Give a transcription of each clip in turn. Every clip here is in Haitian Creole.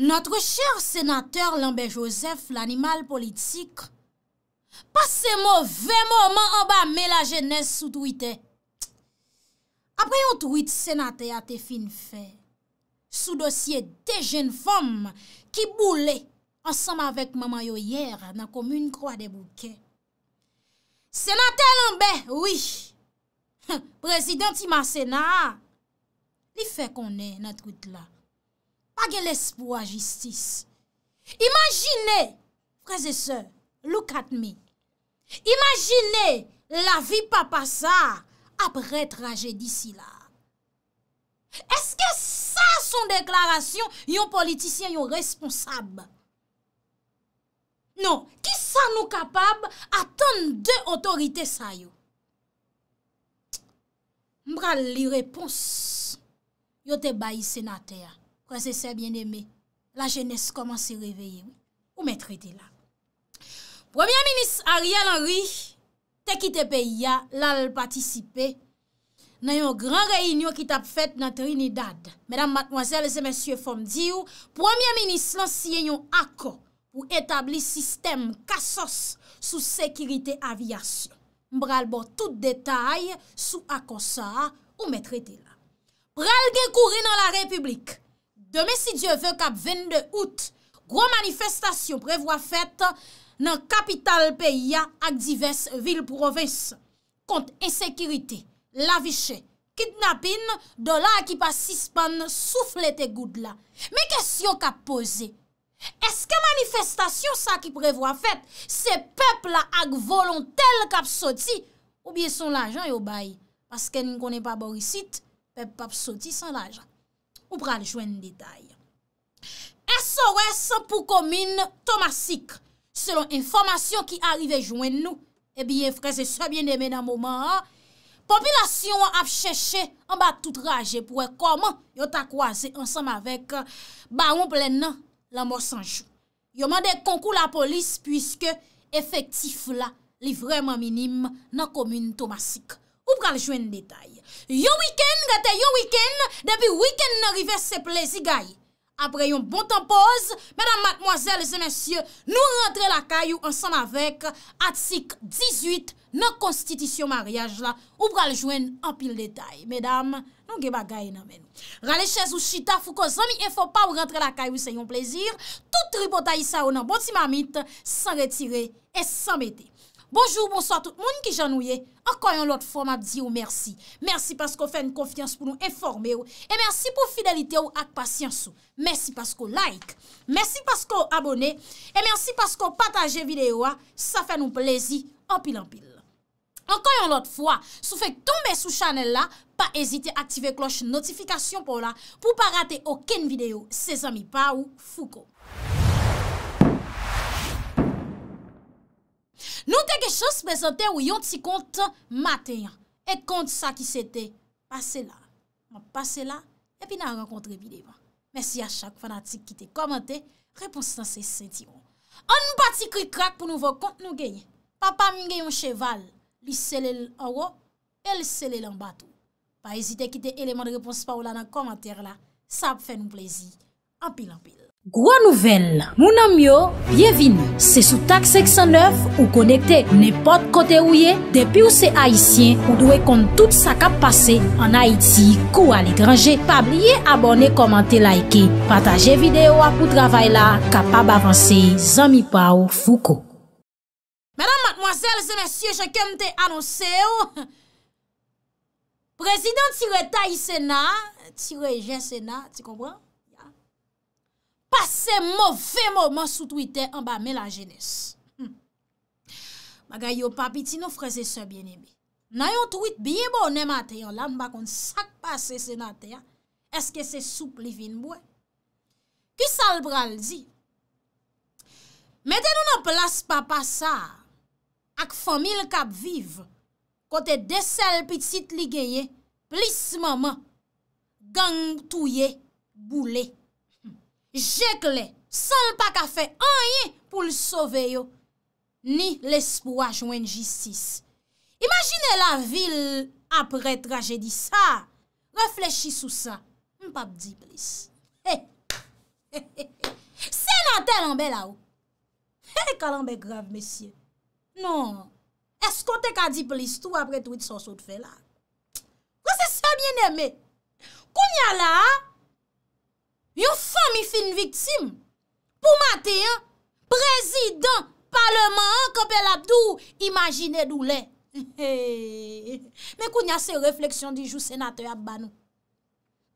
Notre cher sénateur Lambe Joseph, l'animal politik, passe mo vemo man anba me la genèse sou twite. Apre yon twite sénate a te fin fe, sou dosye te jen fom ki boule ansam avek mama yo yer nan komune kwa debouke. Sénate Lambe, wish, prezidenti ma sénat, li fe konen nan twite la, Page l'espo a jistis. Imagine, prese se, lou kat mi. Imagine la vi pa pasa apre traje disi la. Eske sa son deklarasyon yon politisyen yon responsab? Non, ki sa nou kapab aton de otorite sa yo? Mbra li repons yo te bayi senate ya. Kwa se se bien eme, la jenese koman se reveye ou, ou mè trete la. Premier ministre Ariel Henry, te ki te pe ya, la lèl patisipe, nan yon gran reynyon ki tap fèt nan Trinidad. Mèdam matmoazèl, zè mèsyè fòm di ou, Premier ministre lan siye yon akon pou etabli sistem kasos sou sekirite avyasyon. Mpral bo tout detay sou akon sa, ou mè trete la. Pral gen koure nan la republik. Deme si Diyo ve kap ven de out, gro manifestasyon prevoa fet nan kapital peya ak divers vil provins, kont esekirite, laviche, kitnapin, do la akipa sispan, souflete goud la. Me kesyon kap pose, eske manifestasyon sa ki prevoa fet, se pep la ak volon tel kap soti, oubyen son lajan yo bayi, paske n konen pa borisit, pep pap soti son lajan. Ou pral jwen detay. S.O.S. pou komine Tomasik. Selon informasyon ki arrive jwen nou. Ebiye eh freze sebyen demen nan mouman. Popilasyon ap chèche an batout raje. Pouè koman yon ta kwaze ansam avek euh, baroun plen nan la mò sanjou. Yon man dek konkou la polis pwiske efektif la livreman minim nan komine Tomasik. Ou pral jwen detay. Yon wikend, gate yon wikend, debi wikend nan rive se plezi gaye. Apre yon bon tempos, menam, matmoazel, zemesye, nou rentre lakay ou ansan avek atik 18 nan konstitisyon maryaj la ou praljwen apil detay. Menam, nou geba gaye nan men. Rale chez ou chita fou ko zami enfo pa ou rentre lakay ou se yon plezir, tout ribotay sa ou nan boti mamit san retire et san bete. Bonjour, bonsoir tout mouni ki janouye. Enkoyon lot fwa ma di ou mersi. Mersi paskou fè n konfians pou nou informe ou. E mersi pou fidelite ou ak pasyans ou. Mersi paskou like. Mersi paskou abone. E mersi paskou pataje vide ou a. Sa fè nou plezi opil-opil. Enkoyon lot fwa, sou fèk tombe sou chanel la, pa ezite aktive kloche notifikasyon pou la, pou pa rate oken vide ou se zami pa ou fuko. Nou teke chos bezante ou yon ti kont matenyan, et kont sa ki sete, pase la. Mwen pase la, epi nan an kont revideman. Mersi a chak fanatik ki te komente, repons tan se senti ou. An nou bati kri krak pou nou vok kont nou genye. Papa mwen genye yon cheval, li sele l an wou, el sele l an batou. Pa ezite ki te eleman repons pa ou la nan komenter la, sa ap fè nou plezi. An pil an pil. Gwa nouvel, mounan myo, byevini, se sou tak 609 ou konekte nepot kote ou ye, depi ou se Haitien ou dwe kont tout sa kap pase an Haiti kou al ekranje, pa blye abone komante laike, pataje videyo apou travay la, kapab avanse zami pa ou fouko. Menan matmoasel, se monsye, chakèm te anonse ou, prezident si re ta yi sena, si re jen sena, ti kompran? Pase mouve mouman sou twite an ba mè la jenès. Mga yo papi ti nou freze se bienèbe. Nan yon twit biye bo ne matè yon lam bakon sak pase se natè ya. Eske se soupli vin mouè? Ki sal bral di? Mè den nou nan plas papa sa ak fomil kap viv. Kote desel pitit li genye plis mouman. Gang touye boule. Jek le, sol pa ka fe anye pou l'sove yo, ni l'espo a jwen jisis. Imagine la vil apre trajedisa, reflechi sou sa, mpa bdi plis. He, he, he, he, se nan tel anbe la ou? He, kalanbe grav, mesye. Non, esko te ka di plis tou apre tweet son sot fe la? Kwa se sa bien eme? Koun ya la, ha? Yon fami fin viktim pou mate yon prezidant parlement an kapè la tou imajine doun lè. Mè kou nyase refleksyon di jou senatè ap banou.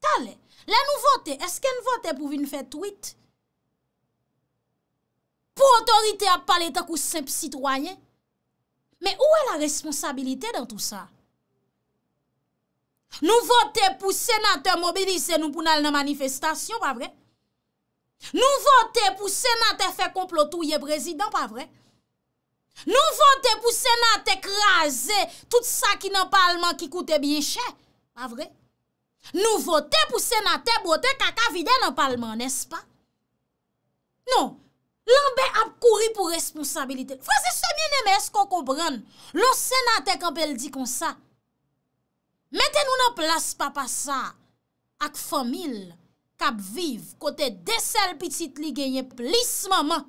Talè, lè nou vote, eske nou vote pou vin fè tweet? Pou otorite ap pale tak ou semp sitwanyen? Mè ouè la responsabilite dan tout sa? Nou vote pou senate mobilise nou pou nal nan manifestasyon, pa vre? Nou vote pou senate fe komplo tou ye prezident, pa vre? Nou vote pou senate krasè tout sa ki nan parman ki koute biye chè, pa vre? Nou vote pou senate bote kaka vide nan parman, nes pa? Non, l'anbe ap kouri pou responsabilite. Frase se mien eme, esko kompran? Lo senate kapel di konsa. Mèten ou nan plas pa pa sa ak fomil kap viv kote desèl pitit li genye plis maman.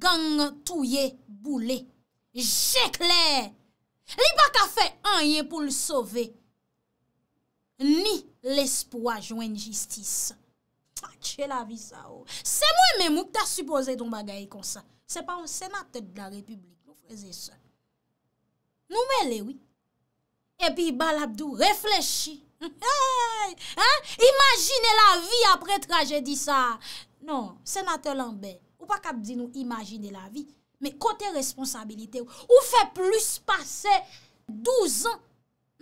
Gang touye boule, jekle, li pa ka fe anye pou l sove, ni l'espoj ou enjistis. Tche la vi sa ou. Se mwen mè mouk ta suppose ton bagay kon sa. Se pa ou senatèd la republik nou feze sa. Nou mè le wik. E pi balabdou, reflechi. Imagine la vi apre traje di sa. Non, senatel anbe, ou pa kap di nou imagine la vi, me kote responsabilite ou. Non, ou fe plus pase 12 an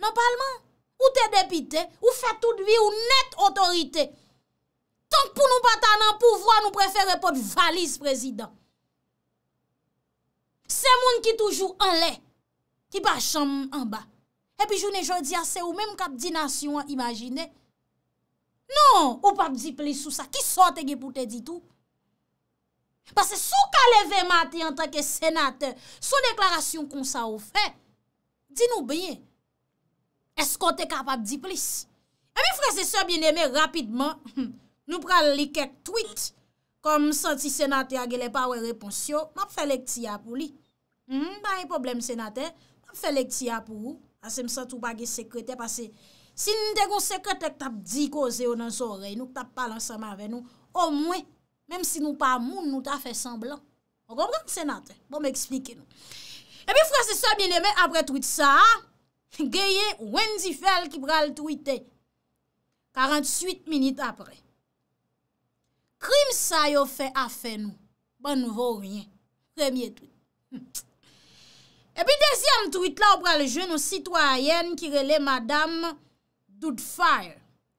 nan palman. Ou te depite, ou fe tout bi ou net otorite. Tonk pou nou pata nan pouvoi, nou prefere pot valise, prezident. Se moun ki toujou anle, ki pa chanm anba. Epi jounen jodi ase ou, mèm kap di nasyon an imajine. Non, ou pap di plis ou sa, ki sote ge pou te di tou? Pase sou ka leve mati an tanke senate, sou deklarasyon kon sa ou fe, di nou bine, esko te kap pap di plis. E mi frese se bieneme rapidman, nou pral li ket tweet, kom santi senate agye le pa we reponsyo, mèm fe lek ti apou li. Mbèm e problem senate, mèm fe lek ti apou ou. Ase msa tou bagi sekrete, pase si n de goun sekrete ek tap di koze yo nan zorey, nou tap palan seman ve nou, o mwen, menm si nou pa moun, nou ta fe semblan. O kompren senate, bon m eksplike nou. E mi frase sa, mi leme, apre tout sa, geye, wendi fel ki pral tout te, 48 minute apre. Krim sa yo fe afe nou, ban nou vo ryen. Premye tout. Mpff. Hm. E bi dezyan twit la ou pral je nou sitwayen ki rele Madame Doudfaye.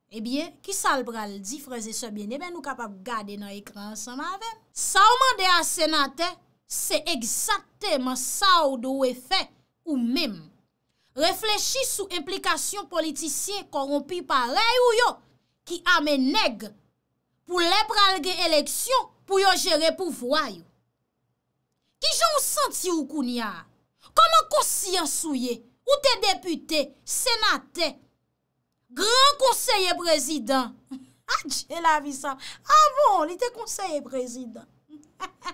E biye, ki sa l pral di, freze se bine, ebe nou kapak gade nan ekran san maven. Sa ouman de a senate, se egzate man sa ou do we fe ou mem. Reflechi sou implikasyon politisyen korompi parey ou yo ki ame neg pou le pral ge eleksyon pou yo jere pou vwayo. Ki jan ou senti ou kouni a? Comment conscience souye? Où Ou tes député, sénateur, grand conseiller président? Ah, j'ai la vie ça. Ah bon, il était conseiller président.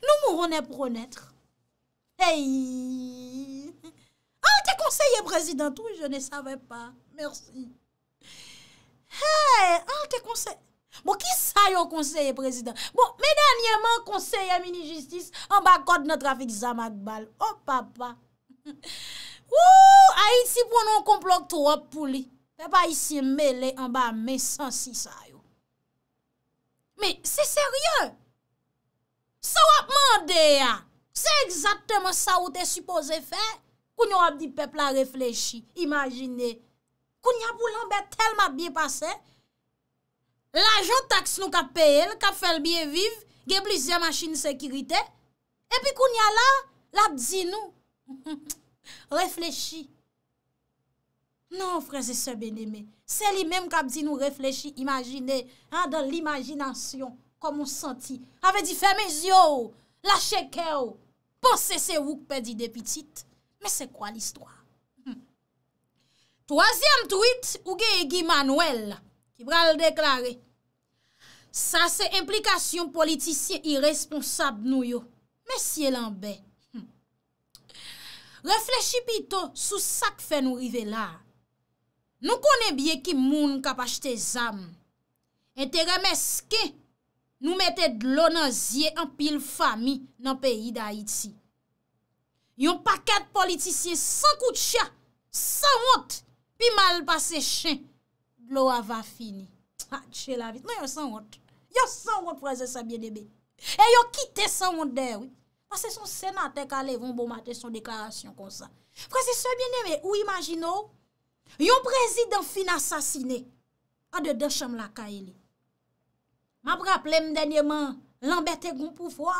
Nous mourons pour renaître. Hey! Ah, es conseiller président, tout, je ne savais pas. Merci. Hey, ah, es conseiller. Bon, ki sa yo konseye prezident? Bon, me danyeman konseye mini-justis anba kod nou trafik zamak bal. Oh, papa! Ou! A iti pou nou konplok tou wap pou li. Fè pa iti mele anba mesansi sa yo. Me, se serye! Sa wap mande ya! Se exaktèman sa wote supose fè? Koun yo wap di pepla reflechi. Imaginè! Koun yo wap pou lanbe tel ma biye pasey L'ajon taks nou kap peye, l'kap fel biye viv, ge blizey machin sekirite, epi koun ya la, la bzi nou, reflechi. Non, freze se beneme, se li menm kap bzi nou reflechi, imagine, rande l'imajinasyon, komon senti. Ave di femez yo, lache keyo, posese wouk pedi depitit, hmm. me se kwa l'istwa. Toaziyan twit, ouge Egi Manuel. Bra l deklare Sa se implikasyon politisyen Irresponsab nou yo Mesye lanbe hmm. Reflechi pito Sou sak fe nou rive la Nou kone bie ki moun Kapache te zam E te remeske Nou mette dlonazye An pil fami nan peyi da iti Yon paket politisyen San koutia San hont Pi mal pase chen lo ava fini. Tche la vit. Non yon san wot. Yon san wot prezè sa bienebe. E yon kite san wot de wou. Pase son senate kalèvon bo mate son deklarasyon kon sa. Prezè sa bienebe, ou imagino, yon prezè dan fina sasine, ade de chanm la kaile. Mabraple mdenye man, lambete goun pou fwa.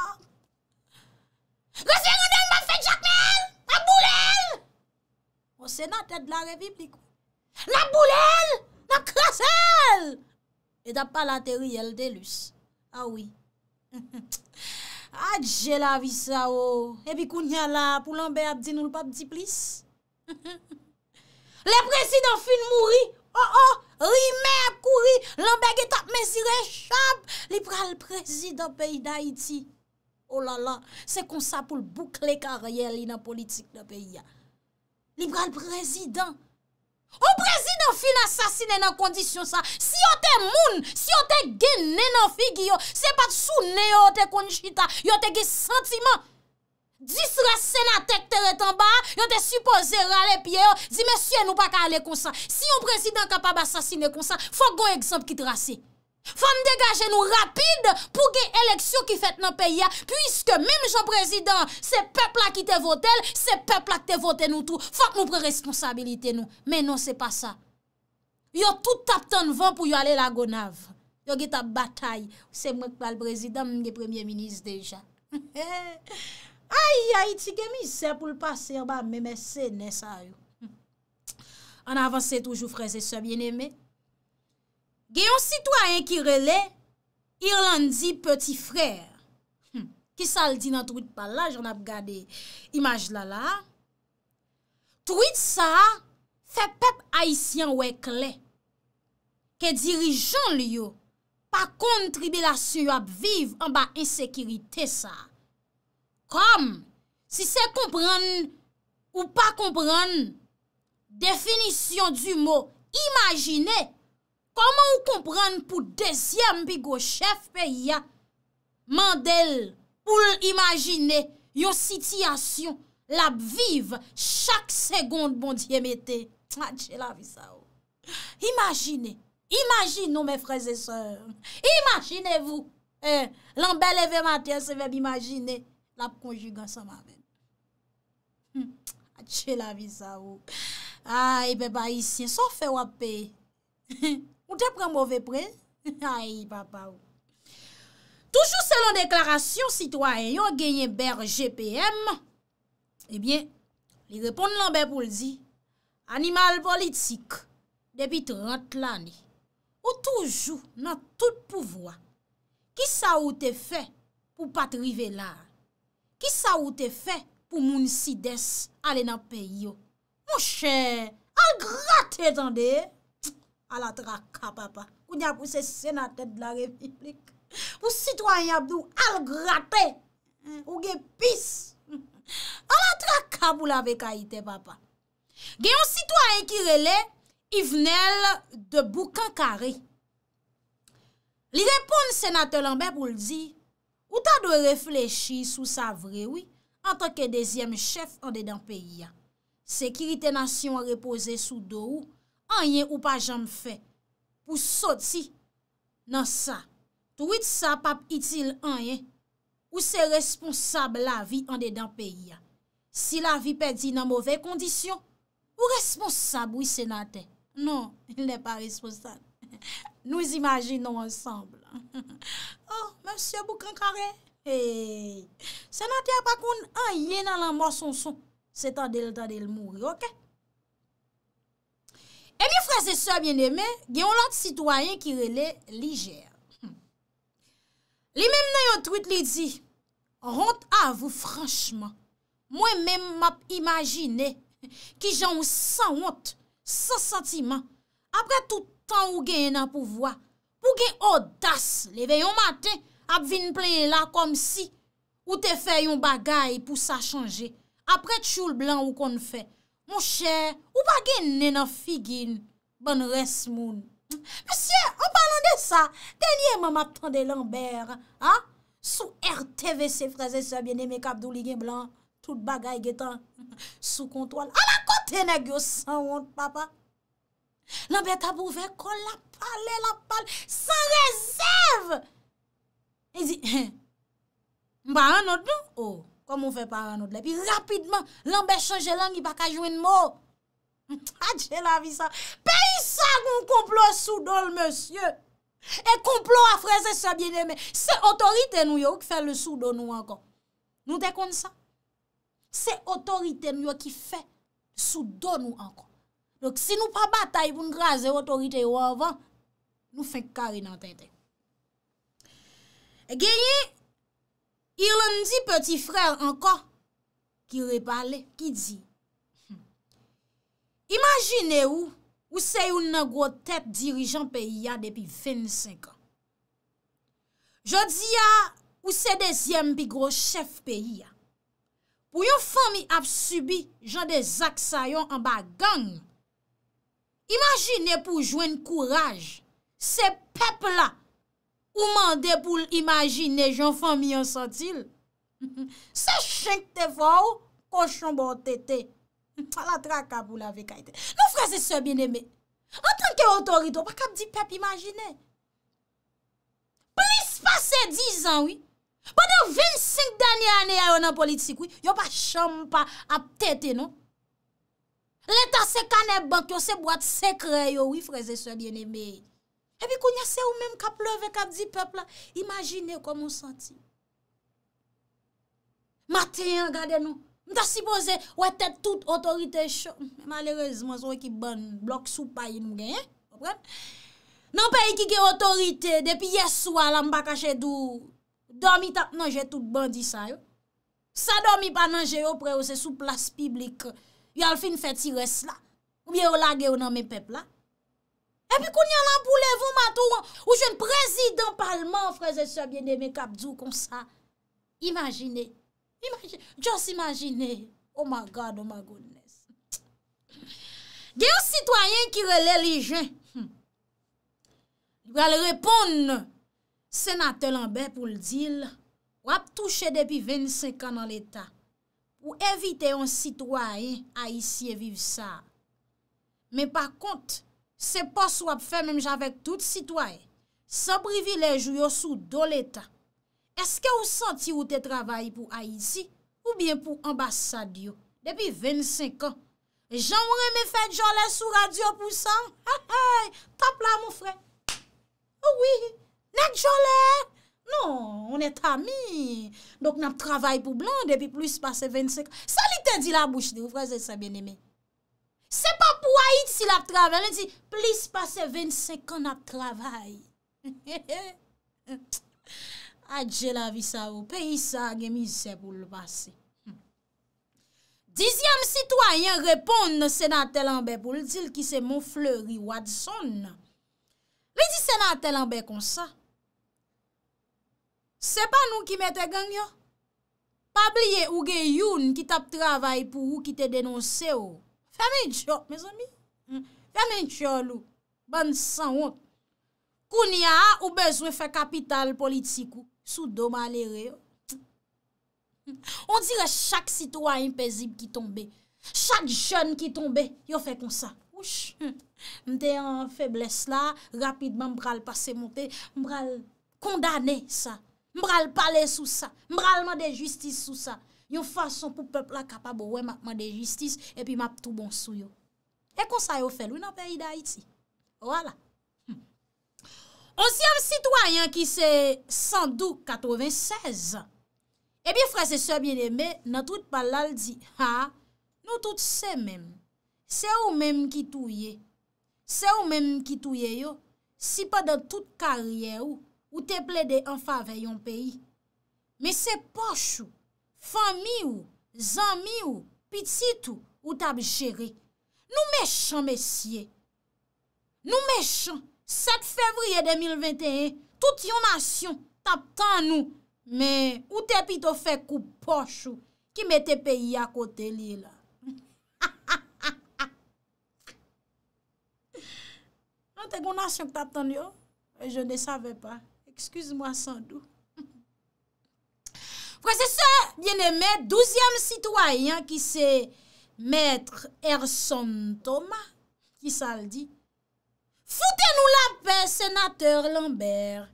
Gose yon de mba fe jakmel, maboulel. O senate dla revipikou. Maboulel. a krasel. E dap palateri el delus. Awi. Ah Adje la visawo. Oh. Ebi kunyala pou lambe ap di nou lpap di plis. Le prezident fin mouri. Oh oh. Rime ap kouri. Lambe get ap mesirechap. Liberal prezident peyi da iti. Olala. Oh Se konsa pou lboukle karayel li nan politik de peyi ya. Liberal prezident. Ou prezident fin asasine nan kondisyon sa, si yon te moun, si yon te gen nenan figi yo, se pat sou ne yo te konjita, yon te ge sentiman, disrase nan tek teretan ba, yon te supoze rale piye yo, di men syen ou pa ka ale konsa. Si yon prezident kapab asasine konsa, fok gon ekzamp ki trase. Fòm degaje nou rapide pou ge eleksyon ki fèt nan peya Puiske mèm jan prezidant se pepla ki te votel Se pepla ki te voten nou tou Fòm nou pre responsabilite nou Mè non se pa sa Yo tout tap ton van pou yo ale la gonav Yo get ap batay Se mwen pal prezidant mèm ge premiè minis deja Ay, ay, ti gèmi se pou l'pasir ba Mèmè se, nè sa yo An avansè toujou freze se mèmè gen yon sitwanyen ki rele, Irlandi peti frèr. Hm. Ki sal di nan truit pa la, jen ap gade imaj la la. Truit sa, fe pep haisyen we kle, ke dirijan li yo, pa kontribilasyon yo ap viv an ba insekiritè sa. Kom, si se kompran ou pa kompran definisyon du mo imajiney, Koman ou kompren pou desyem bi gochef pe ya mandel pou l'imagine yon sityasyon lap viv chak segonde bondye mette? Ache la vi sa ou. Imagine, imagine nou me freze se. Imagine vou. Lanbele ve matye se ve b'imagine lap konjuga sa ma ven. Ache la vi sa ou. Ay be ba isye, so fe wap pe. Hihi. Ou te pren mwove prez? Ay, papa ou. Toujou selon deklarasyon, si to ay yo genyen ber GPM, ebyen, li repon nan be pou ldi, animal politik, debi 30 lani, ou toujou nan tout pouvwa, ki sa ou te fe pou patrive la? Ki sa ou te fe pou moun sides ale nan peyo? Mwen chè, al grat etande, a la traka papa, ou nya pou se senatèd la repiblik, pou sitwany apdou al gratè, ou gen pis. A la traka pou la vekaitè papa. Gen yon sitwany ki rele, i venèl de boukankare. Li repon senatèd lanbe pou l'di, ou ta do reflechi sou sa vrewi, an tanke dezyem chèf an de dan peyi ya. Sekiritè nasyon repose sou do ou, Anyen ou pa jam fe pou soti nan sa. Tou it sa pap itil anyen ou se responsable la vi an de dan peyi ya. Si la vi pedi nan mowè kondisyon, ou responsable ou senate? Non, il ne pa responsable. Nou zimajin nou ansamble. Oh, monsie Boukankare, senate apakoun anyen nan lan mwosonson se tan del tan del mwouye, okey? E mi fraz e sè bienemè, gen yon lant sitwayen ki rele ligèr. Li hmm. menm nan yon truit li di, ront avou franchman, mwen menm map imajine, ki jan ou san wot, san sentiman, apre toutan ou gen yon apouvoa, pou gen odas leve yon maten, ap vin plen la kom si, ou te fè yon bagay pou sa chanje, apre tchoul blan ou kon fè, Monsher, ou bagay nenan figin ban res moun. Monsher, an balan de sa, denye man matande lamber, sou RTVC fraze sebyen neme kapdou li gen blan, tout bagay getan sou kontwal. An akote negyo san woun papa. Lamber tabou vek kon la pale, la pale, san rezerv. E zi, mba an odou ou? Oh. komon fè paranout lè. Pi rapidman, lan bè chanjè lang i baka jwen mò. An ah, tajè la vi sa. Pe y sa goun komplon soudon l monsye. E komplon a freze sa bjenèmè. Se otorite nou yo ki fè le soudon nou ankon. Nou te kon sa. Se otorite nou yo ki fè soudon nou ankon. Donc si nou pa batay pou n'graze otorite ou anvan, nou fè kari nan ten ten. E genyi, Il loun di peti frèl anka ki ripale, ki di. Hmm, Imagine ou, ou se yon nan gwo tep dirijan peyi ya depi 25 an. Jodi ya, ou se dezyem pi gwo chef peyi ya. Pou yon fomi ap subi jan de Zak Sayon an ba gang. Imagine pou jwen kouraj se pep la. Ou mande pou l'imagine, jen fòm yon sentil. Se chenk te fò ou, kòchon bo tete. Fala tra kap ou la vekayte. Nou freze sè bin eme, an tanke otorito, pa kap di pep imagine. Plis pase dizan, oui. Bade 25 danye ane a yon an politik, oui. Yon pa chanm pa ap tete, non. L'eta se kane bank, yon se boat sekre, yon, oui, freze sè bin eme, oui. E pi kounyase ou menm ka pleve, ka di pepla. Imagine ou komon santi. Maten, gade nou. Mta sipose ou e tete tout otorite chok. Malereze, mwaz ou e ki ban blok sou pa yi nou gen. Nan peyi ki ge otorite, depi yesou ala mbakache dou. Domi ta, nan non, jè tout bandi sa yo. Sa domi pa nan jè yo pre ou se sou plas piblik. Yal fin feti res la. Ou ye ou lage ou nan men pepla. Epi koun yon an pou levou matou an, ou jen prezidant parlement, freze sè biene me kap djou kon sa. Imajine, jos imajine, oh ma god, oh ma goodness. Gen yon sitwayen ki rele lige, yon al repon senatel anbe pou l'dil, wap touche depi 25 an an l'Etat, ou evite yon sitwayen a isi e viv sa. Men pa kont, Se pos wap fe menm javek tout sitwaye, se privilej ou yo sou do letan. Eske ou santi ou te travay pou Aizi ou bien pou ambasad yo depi 25 an? E jan mwen me fe jole sou radio pou san? Ha ha, tap la moun frey. Oh, Ouwi, nek jole? Non, on et amin. Dok nan travay pou blan depi plus pase 25 an. Salite di la bouch di ou frey se se ben eme. Se pa pou a iti la travè, lè di, plis pa se ven se kon la travè. Adje la vi sa ou, pe y sa a gemise pou l'vase. Diziam sitwayen repon na senatelanbe pou l'dil ki se moun fleuri wad son. Lè di senatelanbe kon sa. Se pa nou ki me te gangyo. Pa bliye ou ge youn ki tap travè pou ou ki te denonse ou. Fèmèn tchò, mèzèmi, mm. fèmèn tchò lou, ban san wot, koun ya ou bezwe fè kapital politikou, sou doma lè re. On dire chak sitwa impèzib ki tombe, chak jen ki tombe, yo fè kon sa. Mm. Mte an febles la, rapidman mbral pase monte, mbral kondane sa, mbral pale sou sa, mbral made justice sou sa. yon fason pou pepla kapabo wè mapman de jistis, epi map tout bon sou yo. E kon sa yo fè lou nan peyi da iti. Wala. On si yon sitwanyan ki se 112-96, epi fwese sebyen eme, nan tout palal di, ha, nou tout se mem, se ou mem ki tou ye, se ou mem ki tou ye yo, si pa dan tout karye ou, ou te ple de anfa ve yon peyi, me se poch ou, Fami ou, zanmi ou, pitit ou, ou tab jere. Nou mechon, mesye. Nou mechon. 7 fevriye 2021, tout yon asyon tab tan nou. Men, ou te pi to fek ou poch ou, ki me te pe yi akote li la. Nan te kon asyon tab tan yo? E, je ne save pa. Ekskuse mwa san dou. Frère, c'est bien-aimé, douzième citoyen qui c'est maître Erson Thomas, qui ça dit. Foutez-nous la paix, sénateur Lambert.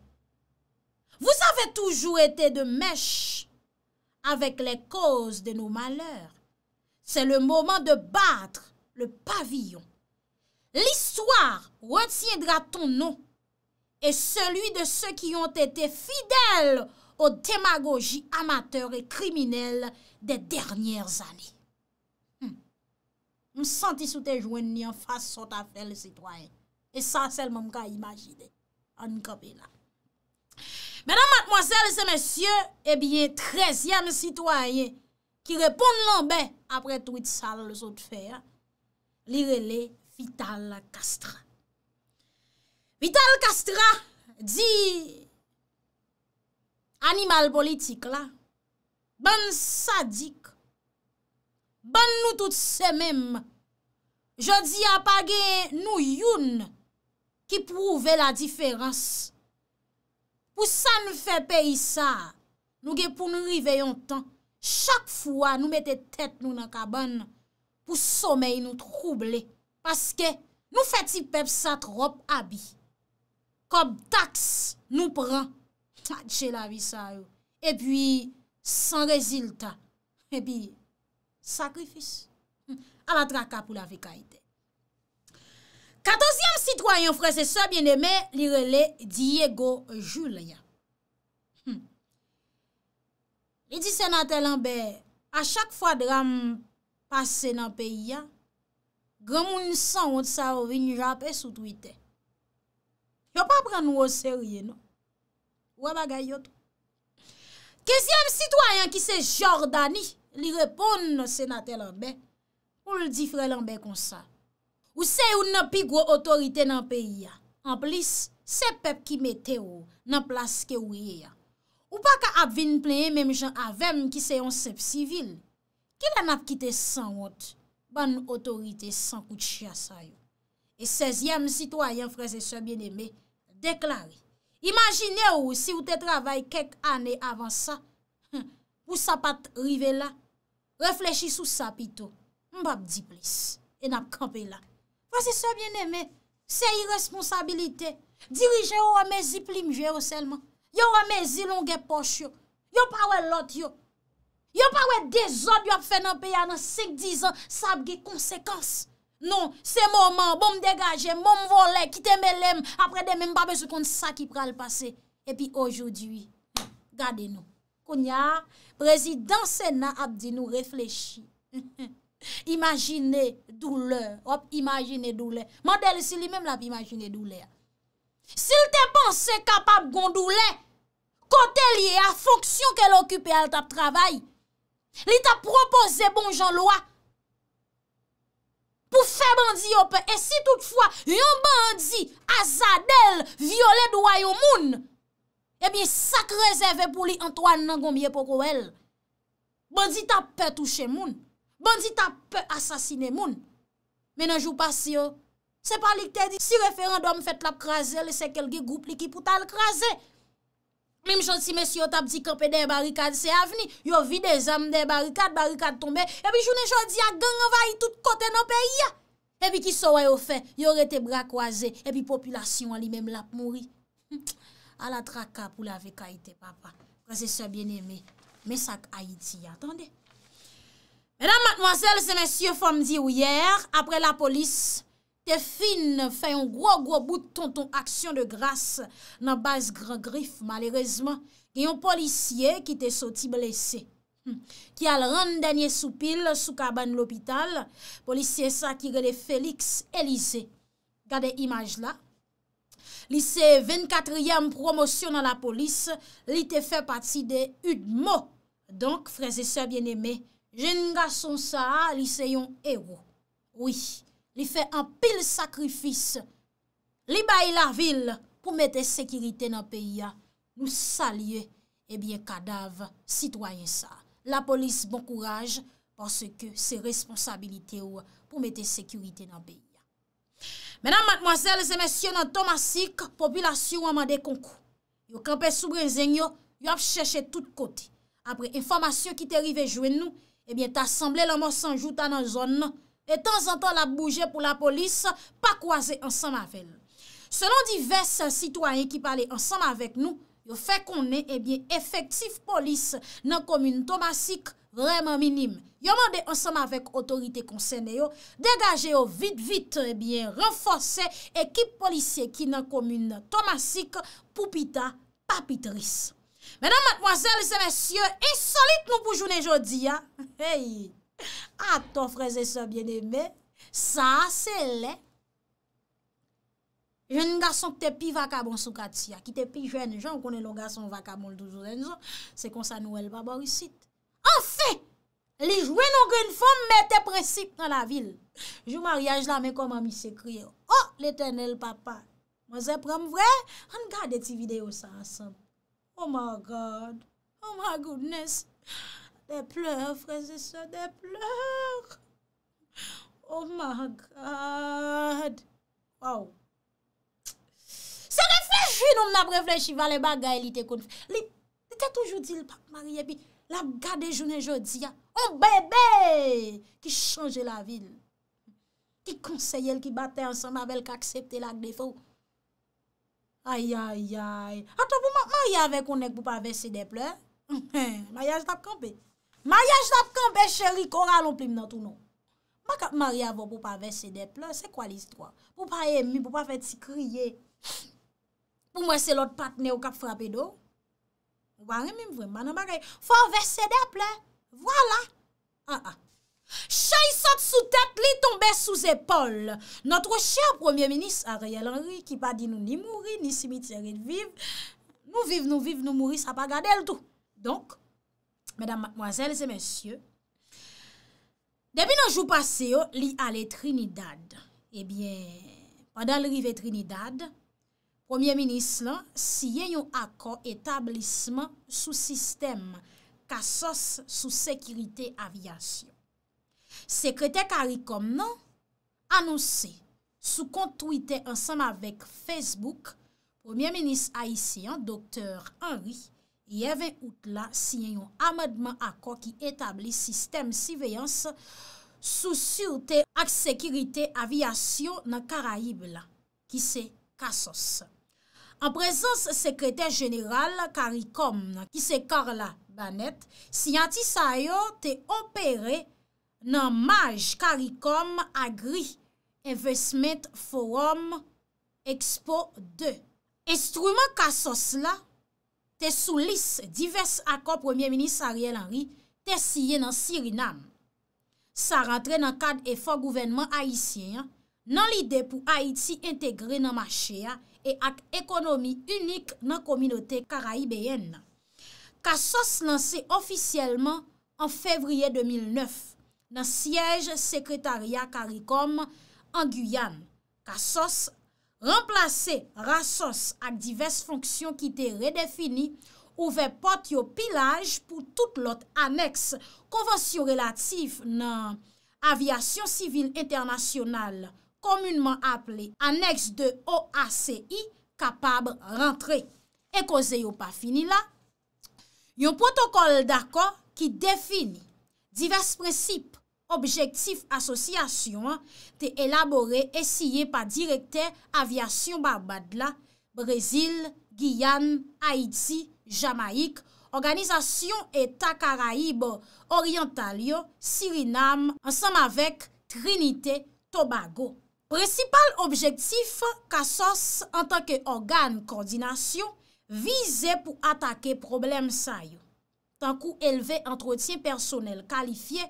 Vous avez toujours été de mèche avec les causes de nos malheurs. C'est le moment de battre le pavillon. L'histoire retiendra ton nom et celui de ceux qui ont été fidèles aux démagogies amateurs et criminelles des dernières années. Hum. Je senti sous tes en face à citoyens. fait le Et ça seulement me imaginer. En copie là. Mesdames, mademoiselles et messieurs, eh bien, 13e citoyen qui répond l'embête après tout sale les autres faire, l'irélé Vital Castra. Vital Castra dit animal politik la, ban sadik, ban nou tout se mem, jodi apage nou youn ki prouve la diferans. Pou sa nou fe pey sa, nou ge pou nou rive yon tan, chak fwa nou mette tet nou nan kaban, pou somey nou trouble, paske nou feti pep sa trop abi, kob taks nou pran, Tache la vi sa yo. Epi, san rezilta. Epi, sakrifis. Aba traka pou la vi kaite. Katosyan sitwayon frese sa biene me, li rele Diego Jul hmm. ya. Li dise nan telan be, a chak fwa dram pase nan peyi ya, gwa moun san wote sa yo vinja apes ou twite. Yo pa pran nou o serye nou. Ouwa bagay yot. Kezyem sitwayan ki se Jordani li repon no senate lanbe. Ou li di fre lanbe konsa. Ou se yon nan pigwo otorite nan peyi ya. An plis, se pep ki mete yo nan plas ke ouye ya. Ou pa ka apvin plenye menm jan avem ki se yon sep sivil. Kila nan apkite san ot ban otorite san kout chiasa yo. E sezyem sitwayan freze se bieneme deklare. Imanjine ou si ou te travay kek ane avan sa, ou sa pat rive la, reflechi sou sa pito, mbap di plis, en ap kampe la. Wase so bieneme, se yi responsabilite, dirije ou wamezi plim veyo selman, yo wamezi longen poch yo, yo pawe lot yo, yo pawe dezod yo ap fenan peya nan sek dizan sa apge konsekans. Non, se moman, bom degaje, bom vole, kite me lem, apre de men mbabe se kont sa ki pra l'pase. E pi, ojou diwi, gade nou. Kou nyar, prezident sè nan ap di nou reflechi. Imagine doule. Hop, imagine doule. Mandel si li menm la imagine doule. Si l te panse kapab gondoule, kote li e a fonksyon ke l okupè al tap travay, li tap propose bon jan loua, Ou fe bandi yo pe, e si toutfwa yon bandi azadel, viole dwayo moun, ebi sak rezerve pou li antoan nan gomye poko el. Bandi ta pe touche moun, bandi ta pe asasine moun. Men anjou pas yo, se pa li kte di, si referandom fet la kreze, le sekelge goup li ki pou tal kreze. Mim chan si mesye yo ta pti kope de barikade se avni, yo vi de zam de barikade, barikade tombe, epi jounen chan di a gang anvayi tout kote no peyi ya. Epi ki soway ofen, yo rete bra kwaze, epi populasyon an li mem lap mouri. Hm, a la traka pou la vek a ite papa, prese se bien eme, mesak a iti ya, tande. Mèdam matmwazel se mesye yo fòm di ou yèr, apre la polis, te fin fè yon gwo gwo bout ton ton aksyon de gras nan bas gran grif malerezman, ki yon polisye ki te soti blese. Hm. Ki al rande denye soupil sou kaban l'opital, polisye sa ki gade feliks elise. Gade imaj la. Lise 24e promosyon nan la polis, li te fè pati de udmo. Donk, freze se bieneme, jen nga son sa li se yon ewo. Ouye. li fè an pil sakrifis, li bay la vil pou mette sekirite nan peyi ya, nou salye, ebyen, kadav, sitwayen sa. La polis bon kouraj, porsè ke se responsabilite ou pou mette sekirite nan peyi ya. Menan, mademoiselle, se mèsyon nan Thomasik, populasyon waman de konkou. Yo kampè sou brezènyo, yo ap chèche tout kote. Apre, informasyon ki te rive jwen nou, ebyen, eh ta asemble loman sanjoutan nan zon nan, E tan zantan la bouje pou la polis, pa kwa ze ansan ma ven. Senon divers sitwanyen ki pale ansan ma vek nou, yo fe konen efektif polis nan komoun Thomasik vreman minim. Yo mwande ansan ma vek otorite konsen eh deyo, degaje yo vit vit reforse ekip polisye ki nan komoun Thomasik pou pita papitris. Menan matmwazel se mesye, insolite nou pou jounen jodi ya. Heyy! A ah, ton freze se bien eme, sa se le. Yon gason ke te pi vakabon sou katia, ki te pi jwenn, jwenn konen lo gason vakabon l'douzounen zon, se kon sa nouel babar usit. An fe, li jwenn ou gen fom mette precip nan la vil. Jou mariage la men koma mi se kriyo. Oh, l'eternel papa, mwazè prèm vwe, an gade ti video sa ansan. Oh my God, oh my goodness. Oh my God. De pleur, freze se, de pleur. Oh my God. Ou. Se reflej joun, ou mna reflej chivalen bagay li te konf. Li, li te toujou di l'pap mariye bi. La gade jounen jodi ya. Ou bebe. Ki chanje la vil. Ki konsey el ki bate ansan mabel kaksepte lak defo. Ay, ay, ay. Ato pou mman ya vek onek pou pa vek se de pleur. Ma ya jatap kampe. Maryaj dat kan be chery kora lom plim nan tou nou. Ma kap maryavou pou pa vese de ple, se kwa li istwa? Pou pa emi, pou pa fe ti kriye. Pou mwen se lot patne ou kap frape do. Ou bari mwen mwen manan marye. Fwa vese de ple, vwa ah, la. Ha ha. Chay sot sou tet li tombe sou zepol. Notre chè premier ministre Ariel Henry ki pa di nou ni mouri, ni simitierine vive. Nou vive, nou vive, nou mouri, sa pa gade l tout. Donk? Mesdames, mademoiselles et messieurs, Depi nan jou passe yo, li ale Trinidad. Ebyen, padal rive Trinidad, Premier ministre lan, siye yon akon etablisman sou sistem kasos sou sekirite avyasyon. Sekretèk Arikom nan, anonsè, sou kontwite ansam avek Facebook, Premier ministre Aisyen, doktèr Henri, Yeven out la si yon amadman akwa ki etabli sistem siveyans sou surte ak sekirite avyasyon nan Karaib la, ki se Kasos. An prezons sekretèr jeneral Karikom, ki se Karla Banet, si yon ti sayo te opere nan maj Karikom agri e ve smet forum Expo 2. Estrouman Kasos la, te sou lis divers akor Premier Minist Ariel Henry te siye nan Sirinam. Sa rentre nan kad e fon gouvenman Haitien, nan lide pou Haiti integre nan machea e ak ekonomi unik nan kominote Karaibéen. Kasos lansè ofisyeleman an fevriye 2009 nan siyej sekretaria Karikom an Guyane. Kasos lansè. Remplase rassos ak divers fonksyon ki te redefini ouve pot yo pilaj pou tout lot aneks konvonsyon relatif nan avyasyon sivil internasyonal komunman aple aneks de OACI kapab rentre. E koze yo pa fini la, yon protokol d'akon ki defini divers presip Objektif asosyasyon te elabore esye pa direkte avyasyon barbadla Brezil, Guyan, Haiti, Jamaik, Organizasyon Eta Karaib Orientalio, Sirinam, ansam avek Trinite Tobago. Presipal objektif kasos an tanke organ koordinasyon vize pou atake problem sa yo. Tan kou elve entretien personel kalifiye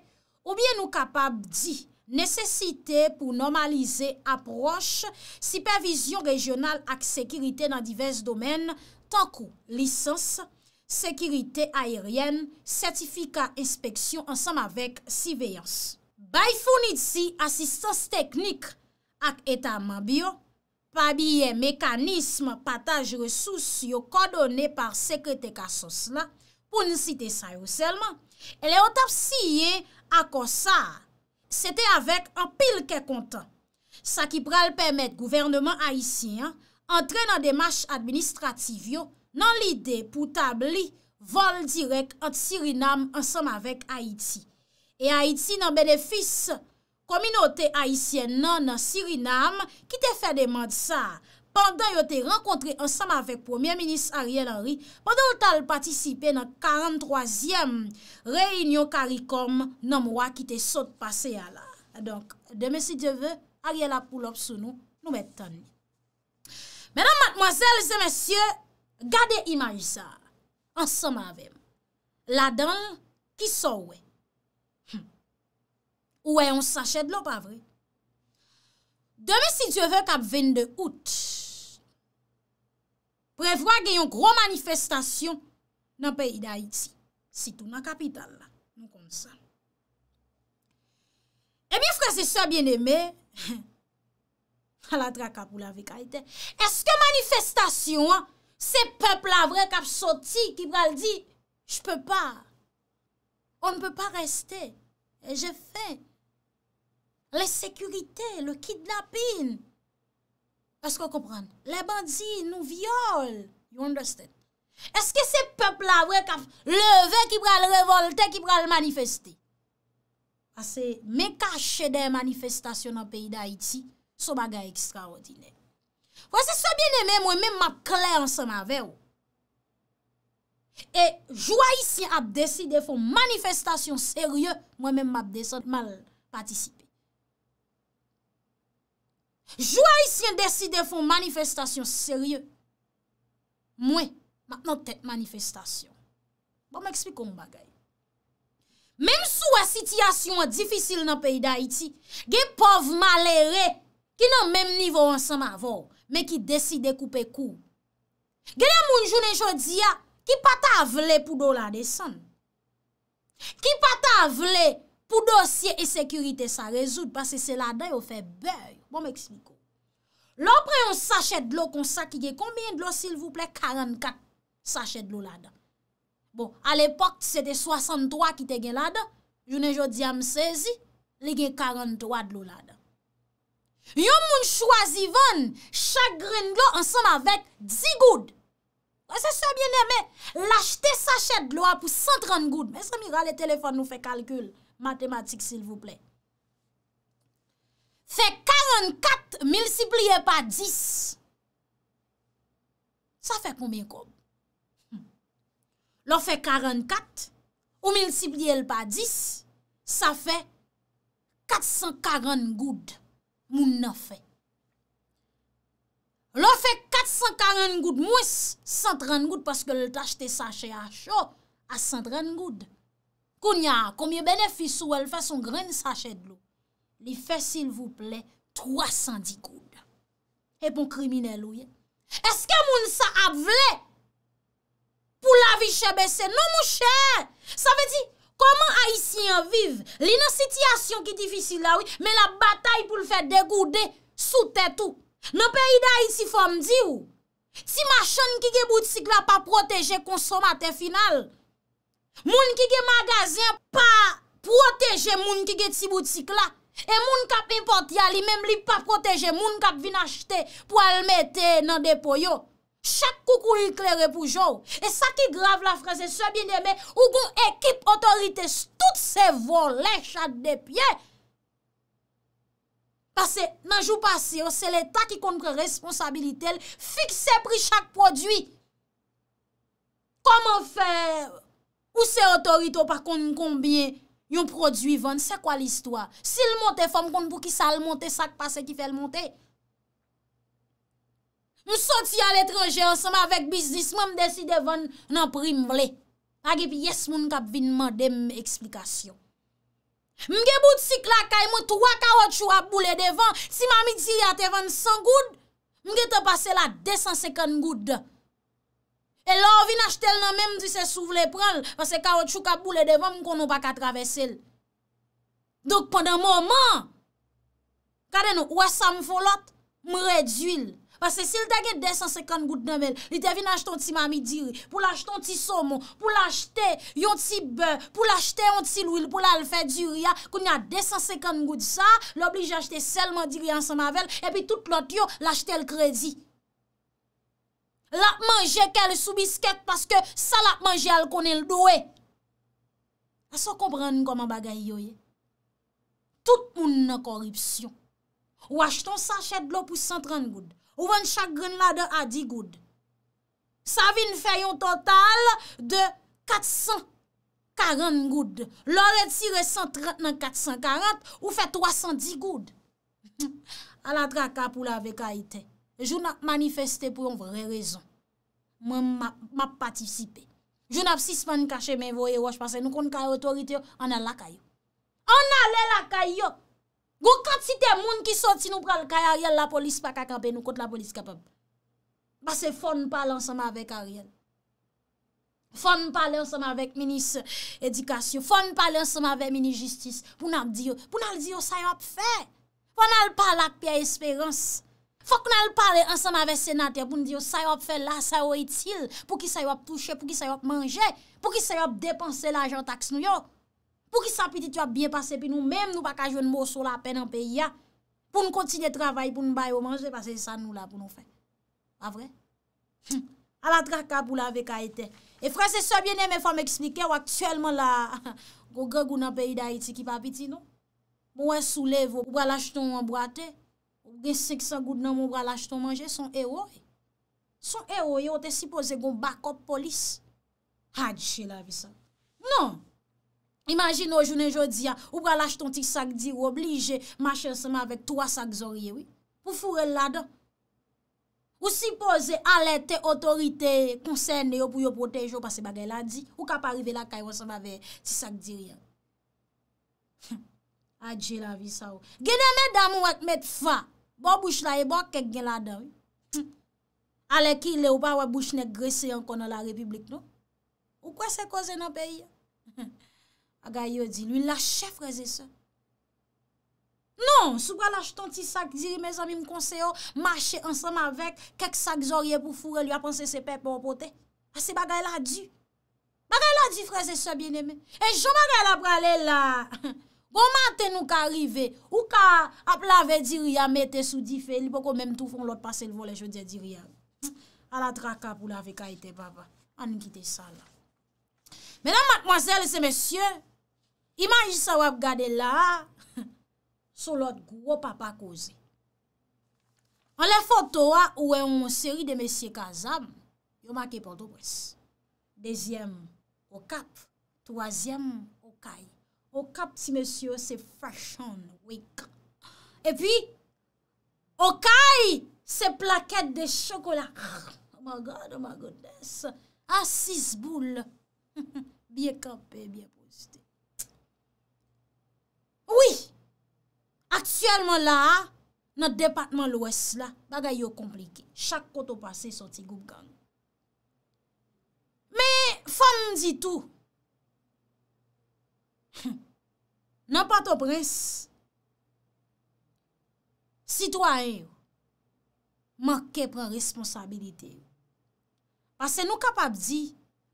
oubyen nou kapab di nesesite pou normalize aproche, sipervizyon regional ak sekirite nan diverse domen, tankou lisans, sekirite ayeryen, sertifika inspeksyon ansam avek siveyans. Bayfounidzi asistans teknik ak etaman biyo, pabye mekanisme pataj resous yo kodone par sekrete kasos la pou nisite sa yo selman, ele otap siye Ako sa, sete avek an pil ke kontan. Sa ki pral pemet gouvernement Haitien entren nan demache administrativyo nan lide pou tabli vol direk an Sirinam ansam avek Haiti. E Haiti nan benefis kominote Haitien nan an non, Sirinam ki te fe demante sa. Dan yo te renkontre ansam avek Premier Minis Ariel Henry Pwede ou tal patisipe Nan 43e Reinyon Karikom Nan mwa ki te sot pase ya la Deme si djeve Ariel a pou lop sou nou Nou met tan Menan matmoazel zemesye Gade imaj sa Ansam avem La dan ki sou we Ou we yon sachet lo non, pavre Deme si djeve Kap ven de out Prevwa gen yon gro manifestasyon nan peyi da iti, sitou nan kapital la, nou kon sa. Ebyen frase sa bien eme, ala tra kapou la vek a ite, eske manifestasyon, se pep la vre kap soti ki bral di, jpe pa, on ne pe pa reste, e je fe, le sekurite, le kidnapine. Pesko kompran, le bandzi nou viole, you understand? Eske se pepl la vwe kaf leve ki pral revolte, ki pral manifeste? Ase, me kache den manifestasyon nan peyi da iti, sou bagay ekstraordine. Fwa se se fwe bien eme, mwen men map kle ansan ma vwe ou. E joua isi ap desi de fwen manifestasyon serye, mwen men map desi an mal patisipe. Jou a yisi yon deside foun manifestasyon serye. Mwen, mwen nan tek manifestasyon. Bon mwen eksplikou mwen bagay. Mem sou a sitiyasyon a difisil nan peyi da iti, gen pov male re, ki nan mem nivou ansan ma vò, men ki deside koupe kou. Gen yon moun joun enjò diya, ki pata avle pou do la desen. Ki pata avle... pou dosye e sekurite sa rezout, pasi se la dan yo fe bèy, bon mèk sniko. Lò pre yon sachet dlo kon sakige, konbyen dlo sil vouple 44 sachet dlo la dan. Bon, al epok, sete 63 kite gen la dan, yon enjò diam 16, le gen 43 dlo la dan. Yon moun chwazi ven, chagren dlo, an son avèk 10 goud. Kwa se sobyen emè, lachte sachet dlo apou 130 goud, mè se mi ra le telefon nou fe kalkül. Matematik, s'il vous plaît. Fè 44, melsipliè pa 10, sa fè koumen koum? Lo fè 44, ou melsipliè l pa 10, sa fè 440 goud, moun 9. Lo fè 440 goud, mwis 130 goud, paske l t'achete sa chè a chò, a 130 goud. Kou nyar, komye benefis ou el fè son grene sache dlo, li fè sil vou ple, 310 gouda. E pou bon krimine lou ye? Eske moun sa avle? Pou la vi che bese? Non mou che! Sa ve di, koman aisyen vive? Li nan sityasyon ki difisi la ou, men la batay pou l fè degoude, sou tè tou. Non pe yida yi si fòm di ou. Si machan ki ge bout si kla pa proteje, konsoma te final. Moun ki ge magasyen pa proteje moun ki ge ti boutik la. E moun kap import ya li, moun kap vin achete pou almete nan depo yo. Chak koukou li kler epoujou. E sa ki grav la franse, se bin deme, ou goun ekip otorite, tout se volè chak depye. Pase nan jou pasi, se l'Etat ki kontre responsabilite, fixe pri chak prodwi. Koman fe... Pouse otorito pa kon konbyen yon prodwi ven, se kwa l'istwa? Si l monte fòm kon pou ki sal monte, sak pa se ki fel monte. M soti an letranje ansama vek bizdis, m am deside ven nan prim vle. Agi pi yes moun kap vinman dem eksplikasyon. M ge bout si klakay mou 3 karot chou ap boule devan, si m amidzi yate ven 100 goud, m ge te pase la 250 goud. E la ou vin achete l nan menm di se souvle pral, pase karot chou kap boule devan m konon pa katravesel. Dok pande mouman, kade nou, wè sa m folot, m redjil. Pase si l dage 250 gout nan menm, li te vin achete yon ti mami diri, pou l achete yon ti somon, pou l achete yon ti beur, pou l achete yon ti lwil, pou l alfè diri ya, koun yon 250 gout sa, l oblige achete selman diri ansan mavel, epi tout lot yo l achete l kredi. La ap manje ke le sou bisket paske sa la ap manje al konen l dowe. Aso kompren goman bagay yoye. Tout moun nan koripsyon. Ou acheton sa chet blo pou 130 goud. Ou ven chak gren la de a 10 goud. Sa vin fè yon total de 440 goud. Lo retire 130 nan 440 ou fè 310 goud. A la draka pou la veka ite. Joun ap manifeste pou yon vre rezon. Mwen map patisipe. Joun ap sisman kache men voye waj pase. Nou kon kare otorite yo, ane lakay yo. Ane lakay yo. Gou kat si te moun ki soti nou pral kare Ariel la polis pa kakabe nou kont la polis kapab. Bas se fon pal ansama vek Ariel. Fon pal ansama vek minis edikasyon. Fon pal ansama vek minis justis. Poun ap diyo. Poun ap diyo sa yon ap fe. Fon al pal ak piya esperansi. Fòk nou al pale ansan avè senatè pou nou diyo sa yop fè la, sa yop itil, pou ki sa yop touche, pou ki sa yop manje, pou ki sa yop depanse la ajan taks nou yò. Pou ki sa pitit yop byen pase pi nou, mèm nou pa ka jwen mòso la pen an pe ya. Pou nou kontinye travay pou nou bayo manje, pase sa nou la pou nou fè. A vre? A la traka pou la vè ka etè. E fransè sobyenè mè fòm eksmike wak tselman la gogè gounan pe idayiti ki pa pitin nou. Mwen soulev ou wala jtoun wan brate. gen seksan gout nan moun bra lach ton manje, son eroy. Son eroy yo te sipoze goun bakop polis. Hadje ah, la vi sa. Non! Imagin nou jounen jodi ya, ou bra lach ton ti sak di, ou oblije machel seman vek 3 sak zorye, ou furel la ah, oh. dan. Ou sipoze ale te otorite konsen yo pou yo protejo pase bagay la di, ou kap arive la kayo san vave ti sak di riyan. Hadje la vi sa. Genè men damou ak men fwa, Bo bouch la e bok kek gen la dan. Hm. Ale ki le ou pa wap bouch nek gre se yon konan la republik nou. Ou kwa se koze nan peyi? A ga yo di, luy la che freze se. Non, sou pra la ch ton ti sak diri, me zami m konse yo, mache ansam avek kek sak zorye pou fure, luy apanse se pepon poten. A se bagay la di. Bagay la di freze se bieneme. E jom bagay la prale la... Bon maten ou ka rive, ou ka ap lave diri ya mette sou di fe, li pou kon menm tou fon lot pase lvo le jodi ya diri ya. A la tra kap ou lave ka ite baba. Ani kite sa la. Menan matmoazel se mesye, imanji sa wap gade la, sou lot gro papa koze. An le foto wa ou e yon seri de mesye Kazam, yo make porto pres. Dezyem, o kap, twazyem. O kap ti mesyo se fachan wik. E pi, o kay se plaket de chokola. Oh my God, oh my Godess. A ah, 6 boule. Bien kapè, bien postè. Oui. Aktuellement la, notre département l'ouest la, bagay yo kompliqué. Chak koto pase, soti goup gang. Mais, fom di tou. Hmm. Nan Port-au-Prince, sitwa e yo, manke pran responsabilite yo. Pase nou kap ap di,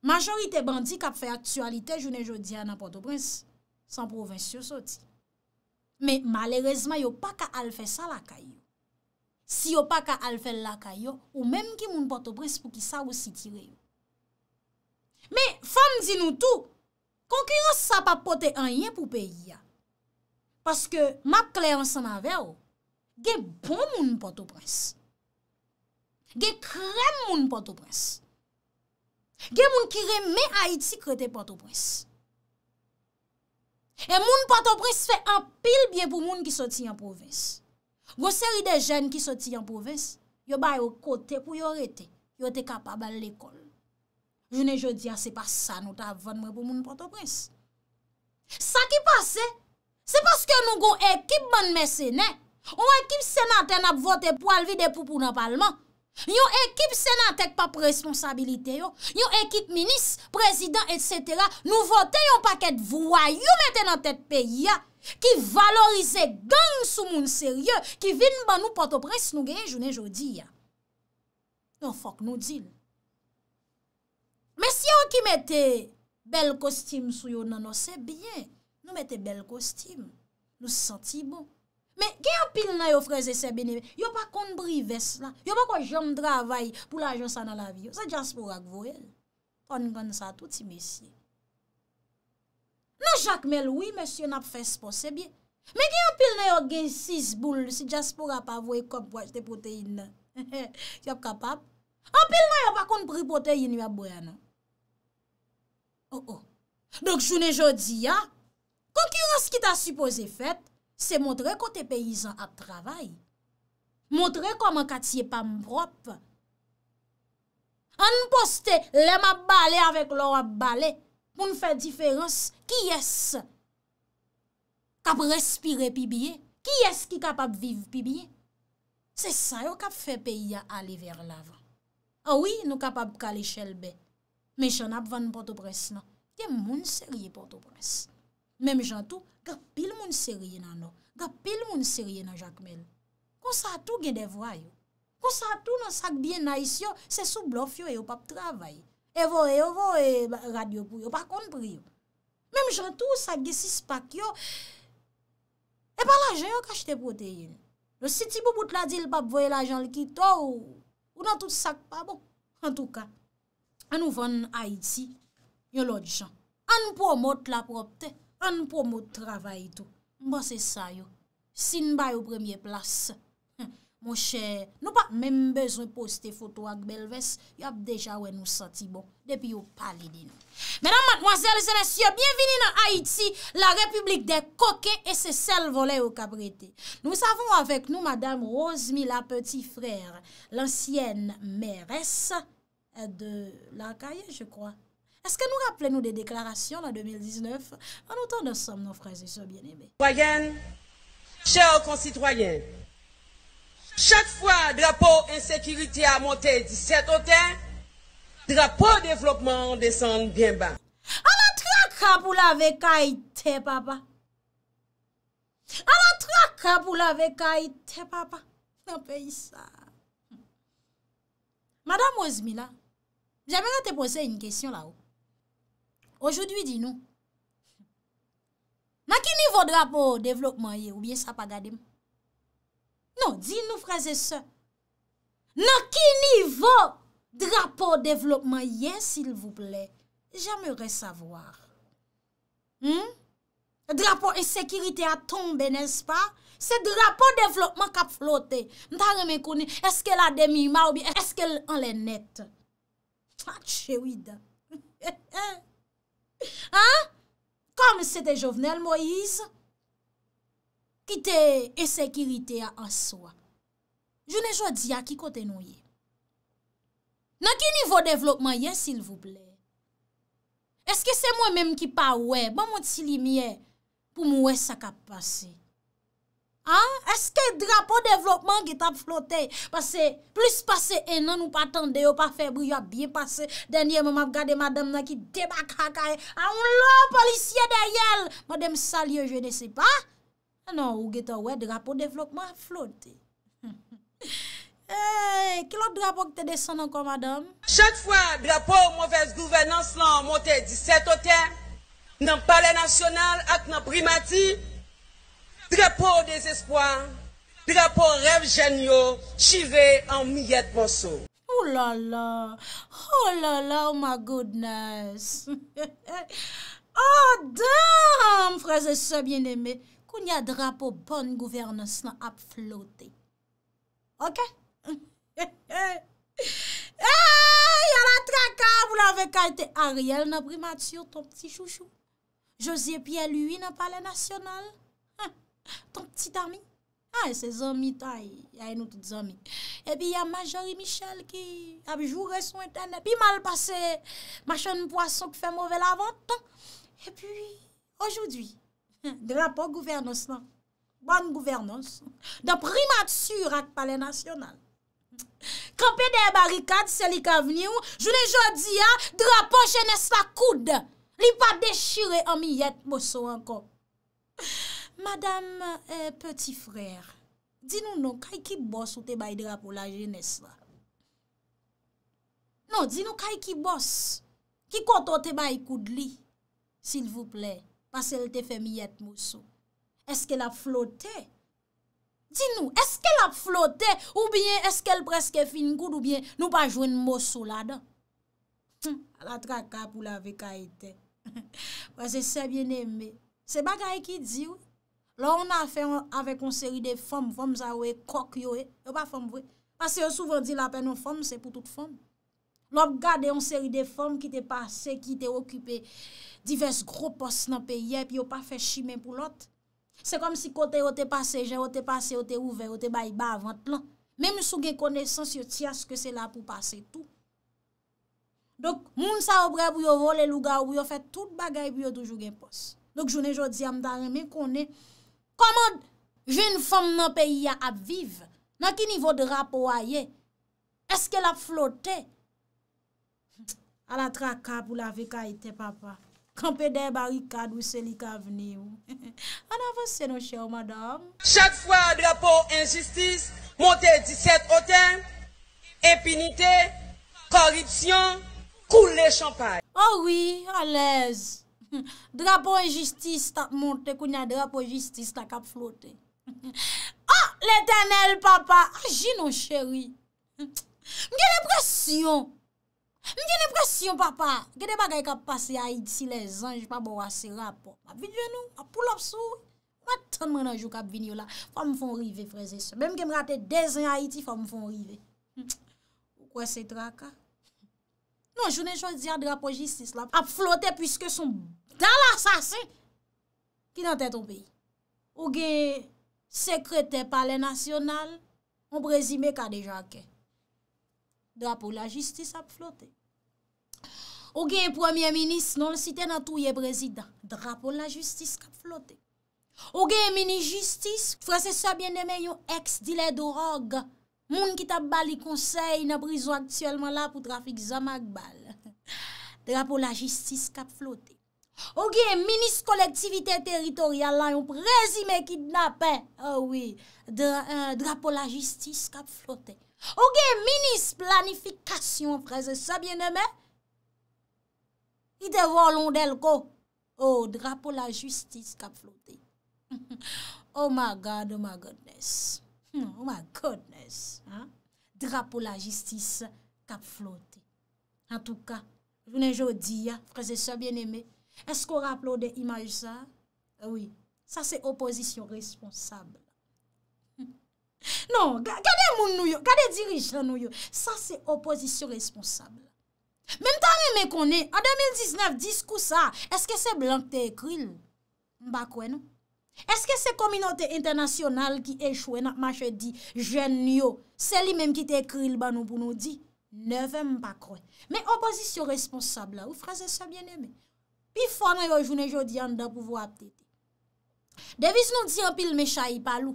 majorite bandi kap fe aktualite jounen jodi a nan Port-au-Prince, san provensyo soti. Men, malerezman yo pa ka alfe sa lakay yo. Si yo pa ka alfe lakay yo, ou menm ki moun Port-au-Prince pou ki sa ou si tire yo. Men, fan di nou tou, konkurans sa pa pote anyen pou peyi ya. Paske, ma kleyans an avè ou, ge bon moun potopres. Ge krem moun potopres. Ge moun ki reme a iti krete potopres. E moun potopres fè an pil byen pou moun ki soti an provins. Gwo seri de jen ki soti an provins, yo bayo kote pou yo rete, yo te kapab al lekol. Jounen jodia, se pa sa nou ta avon mwen pou moun potopres. Sa ki pase, Se paske nou goun ekip ban mese ne, ou ekip senate nap vote pou alvi depou pou napalman, yon ekip senate tek pap responsabilite yo, yon ekip minis, prezident, et cetera, nou vote yon paket voyou mette nan tet peyi ya, ki valorize gang sou moun serye, ki vin ban nou potopres nou genye jounen jodi ya. Yon fok nou di. Mes yon ki mette bel kostim sou yon nanos, se bien. Nou mette bel kostim, nou santi bon. Men, gen apil nan yo freze sebe nebe, yo pa konbri ves la, yo pa kon jom dravay pou la jonsan na la viyo, sa Jaspora kvo el. Ton kon sa touti mesye. Non chakmel, oui, mesye, yo nap fes po sebe. Men, gen apil nan yo gen sis boule, si Jaspora pa vwe kop waj te poteyin nan. Yo ap kapap. Anpil nan yo pa konbri poteyin yo ap boyan nan. Oh oh. Donk choune jodi ya, Konkirans ki ta supose fet, se motre kote peyizan ap travay. Motre koman katye pam prop. An poste lem ap bale avek lor ap bale. Moun fe diferans, ki es? Kap respire pi biye? Ki es ki kapap viv pi biye? Se sa yo kap fe peyi a ali ver lavan. Awi ah nou kapap kal ishelbe. Me chan ap van poto presna. Non? Te moun serye poto presna. Mem jantou, gap pil moun serye nan nou. Gap pil moun serye nan jakemel. Kon sa tou gen devwa yo. Kon sa tou nan sak biye nais yo, se sou blof yo yo pap travay. Evo, evo, radio pou yo, pa kon priyo. Mem jantou, sak gen sis pak yo, e pa la jen yo kache te pote yon. Lo siti pou bout la dil, pap voye la jen li kito, ou nan tout sak pa bon. En tout ka, an ou von Haiti, yo lot jan. An ou promote la propte, Anpon mou travay tou, mba se sa yo, sinbay ou premye plas Mon chè, nou pa men bezon poste foto ak Belves, yo ap deja wè nou santi bon, depi yo pali din Mèdam madmoazèl zènes, yo bienvini nan Haïti, la republik de Koke e se sel volè ou kabrete Nou savon avèk nou madame Rosmi la peti frèr, lansyen mères de lakaye je kwa Est-ce Est-ce que nous rappelons des déclarations en 2019 En autant, nous sommes nos frères et soeurs bien aimés Citoyen, chers concitoyens, chaque fois drapeau insécurité a monté 17 drapeau drapeau développement descend bien bas. On la traka pour la veille, papa. On la traka pour la veka papa. papa. le pays ça. Madame Ozmila, j'aimerais te poser une question là-haut. wajoudwi di nou. Na ki nivou drapo devlopman ye oubyen sa pa gade m? Nou, di nou fraze se. Na ki nivou drapo devlopman ye, sil vouple, jame re sa vwa. Hmm? Drapo e sekirite a tombe, nes pa? Se drapo devlopman ka flote, nta reme koni, eske la demi ma oubyen, eske an le net. At che wida. He he he. Ha, kom se te jovenel Moise, ki te esekirite a aswa. Jou ne jwa di a ki kote nou ye. Nan ki nivou devlopman ye, sil vouble? Eske se mwen menm ki pa we, ba mwen ti li miye pou mwen sa kap pase? Ha? Eske drapo devlopman get ap flote? Pase, plus pase enan ou pa tende, ou pa febru ya biye pase, denye mwen ap gade madame nan ki deba kakaye. A ah, ou lo, polisye de yel! Mwen dem salye, je ne se pa! Nan, ou geta we, drapo devlopman ap flote. Eee, kilot drapo ki te desen ankon, madame? Chet fwa drapo mwovez gouvenans lan, mwote 17 ote, nan pale nasyonal, at nan primati, Drapo desespoi, drapo rev janyo, chive an miyet monsou. Oh la la, oh la la, oh my goodness. Oh dam, fraze se bien eme, koun ya drapo bon gouverne se nan ap flote. Ok? Hey, yon la traka, wou la ve kante Ariel nan primatur ton pti chouchou. Josie piye lui nan pale nasyonal. Ton ptite ami Ay ah, se zomi ta Ay nou tout zomi E pi ya majori michel ki A bi joure son eten E pi mal pase Machon poason ki fe mouvel avan E pi Ojou di Drapo gouvernos nan Ban gouvernos Da primat sur ak pale nasyonal Kampi de barikad seli ka veni ou Jounen jodi ya Drapo jenese la koud Li pa deshire amy yet Moso anko Madame, euh, petit frère, di nou nou, kaj ki bos ou te bay drapo la jèneswa? Non, di nou, kaj ki bos, ki koto te bay koud li, s'il vous plè, pasel te fè miyèt mousso? Eske la flote? Di nou, eske la flote, ou bien eske el preske fin koud, ou bien nou pa jwen mousso la dan? La traka pou la ve kaitè. Pasè se bien eme. Se bagay ki di ou, Lò on a fè avèk eh. on seri de fòm, fòm za wè, kok yo wè, yo pa fòm wè. Pase yo souvan di la pè non fòm, se pou tout fòm. Lò gade yon seri de fòm ki te pase, ki te okupè, divers gro pos nan pè yè, pi yo pa fè chimè pou lot. Se kom si kote yo te pase, jè yo te pase, yo te ouve, yo te bay ba avant lan. Mèm sou gen konesans yo tia skè se la pou pase tout. Dok moun sa obre pou yo vò, le luga ou yo fè tout bagay pou yo toujou gen pos. Dok jounè jò di amdare, mè konè, Koman jwen fom nan peyi a ap viv? Nan ki nivou drapo a ye? Eske la flote? A la tra kap ou la ve ka ite papa. Kampede barikad ou seli ka veni ou. A nan vose nou chè ou madame? Chak fwa drapo injistis, monte 17 otem, epinite, koripsyon, koule champay. A wii, alèz. Hmm. Drapo enjistis tap monte kou nye drapo enjistis la kap flote. Ah, l'eternel papa, aji ah, nou chéri. Mwen gen depresyon. Mwen gen depresyon papa. Gede bagay kap pase Haiti les anj pa bo ase rapo. A bidwen nou, a pou l'absou. Mwen tan mwen anjou kap bini ou la. Fa mwen fon rive freze sou. Mwen gen mwate dezen Haiti, fa mwen fon rive. Ou kwen se traka. Non, jounen chou diyan drapo enjistis la. A flote pwiske sou... Da la sas, ki nan ten ton peyi. Ou gen sekrete pale nasyonal, an brezime ka dejan ke. Drapo la justis ap flote. Ou gen premier-ministre nan siten an touye brezida, drapo la justis kap flote. Ou gen mini-justis, frasesa bende men yon ex-dile d'orog, moun ki tap bali konsey, nan briso aktuelman la pou trafik zamak bal. Drapo la justis kap flote. Oge, minis kolektivite teritorial la yon prezime ki dnape Oh oui, euh, drapo la jistis kap flote Oge, minis planifikasyon prezise, sa bien eme Ki te volon del ko Oh, drapo la jistis kap flote Oh my God, oh my Godness hmm, Oh my Godness Drapo la jistis kap flote En touka, vounen jodi ya, prezise, sa bien eme Esko rap lode imaj sa? Ewi, euh, sa se opozisyon responsable. Non, kade moun nou yo? Kade dirijan nou yo? Sa se opozisyon responsable. Mem tan mè mè konè, an 2019, dis kou sa, eske se blan te ekril? Mbakwe nou? Eske se kominote internasyonal ki echwe nan machè di jen nou yo? Se li mèm ki te ekril ban nou pou nou di? Neve mbakwe. Mè opozisyon responsable la, ou fraze sa mwen eme? pi fwa nan yo jounen jodi an dan pou vwa ap tete. Devis nou di an pil me chayi palou.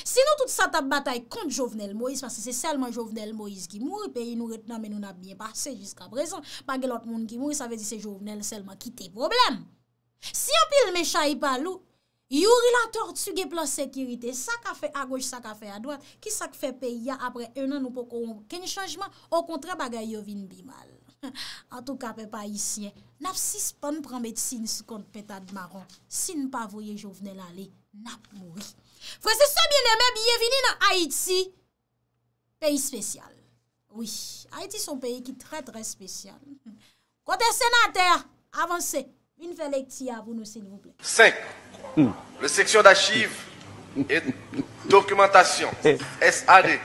Sinon tout satap batay kont jovenel Moïse, pasi se selman jovenel Moïse ki mouri, pe yi nou retenan men nou nan biye pase jiska prezen, pa gen lot moun ki mouri, sa vezi se jovenel selman ki te problem. Si an pil me chayi palou, yu rila tortugye plan sekirite, sa ka fe a goj, sa ka fe a doan, ki sa fe pe ya apre enan nou pou kon kenye chanjman, o kontre bagay yo vin bi mal. An tou kape pa isye, naf sis pan pran medsine sou kont petan maron. Sin pa voye jo vnen lale, nap moui. Fwese sou bieneme biye vini nan Haiti, peyi spesyal. Oui, Haiti son peyi ki tre tre spesyal. Kote senater, avanse, min felek ti avou nou se nou ple. 5, le seksyon d'achiv et dokumentasyon, eh. S.A.D.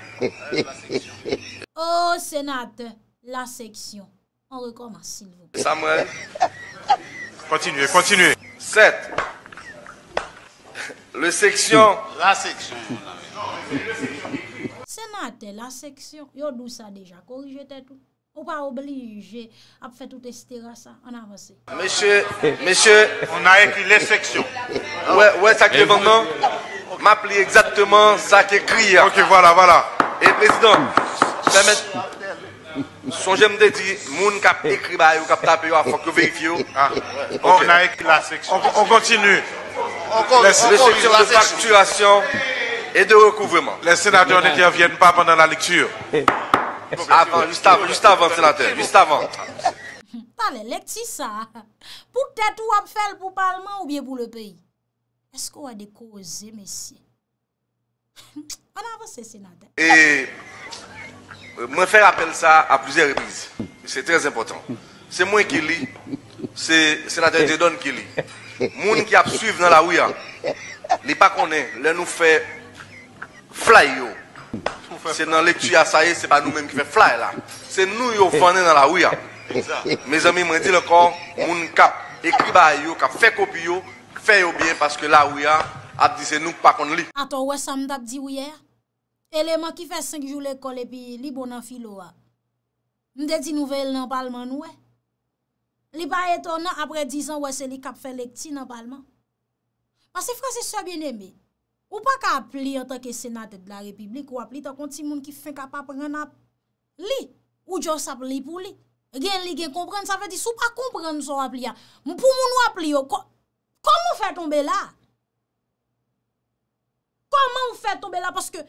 O eh. senater, euh, la seksyon. Oh, On recommence, s'il vous plaît. Samuel. continuez, continuez. 7. Le section. La section, c'est Sénateur, la section. Yo dou ça déjà. Corrigez tout. On pas obligé à faire tout est ça On avance. Monsieur, monsieur. On a écrit les sections. ouais, ouais, ça est maintenant. M'a exactement ça qui écrit. Hein. Ok, voilà, voilà. Et président, permettez. Son j'aime de dire, moun cap écrit ba yo, kap tape yo, faut que vérifie yo. Hein. On a écrit la section. On, continue. On, continue. les sections de facturation et de recouvrement. Les sénateurs n'interviennent pas pendant la lecture. Eh. Avant, juste avant, juste sénateur, juste avant. Tale, lek ça. pour Pou tèt ou ap fèl pour parlement ou bien pour le pays. Est-ce qu'on a de koze, messieurs? On avance, sénateur. Et... Je euh, fais appel ça à plusieurs reprises. C'est très important. C'est moi qui lis. C'est la sénateur Dédon qui lis. Les gens qui a suivi dans la rue, n'est hein. pas qu'on est, nous fait fly. Yo. C'est dans les tuyaux, ça y est, c'est pas nous-mêmes qui fait fly là. C'est nous qui faisons dans la rue. Hein. Mes amis, je dis encore, les gens qui ont écrit, qui ont fait copier, fait bien parce que la rue, hein, c'est nous qui pas qu'on lit. Attends, où est-ce que dit hier? Peleman ki fè sèng jou lèk kole pi li bonan filo wè. Ndè di nouvel nan palman wè. Li baye ton nan apre dizan wè sè li kap fè lèk ti nan palman. Masè fransè sè bienèmè. Ou pa kap pli an takè senatè dè la republik wè pli. Tè konti moun ki fè kap ap ren ap li. Ou djòs ap li pou li. Gen li gen kompren. Sa fè di sou pa kompren sou wè pli an. Mou pou moun wè pli yo. Koman fè tombe la? Koman fè tombe la? Paske...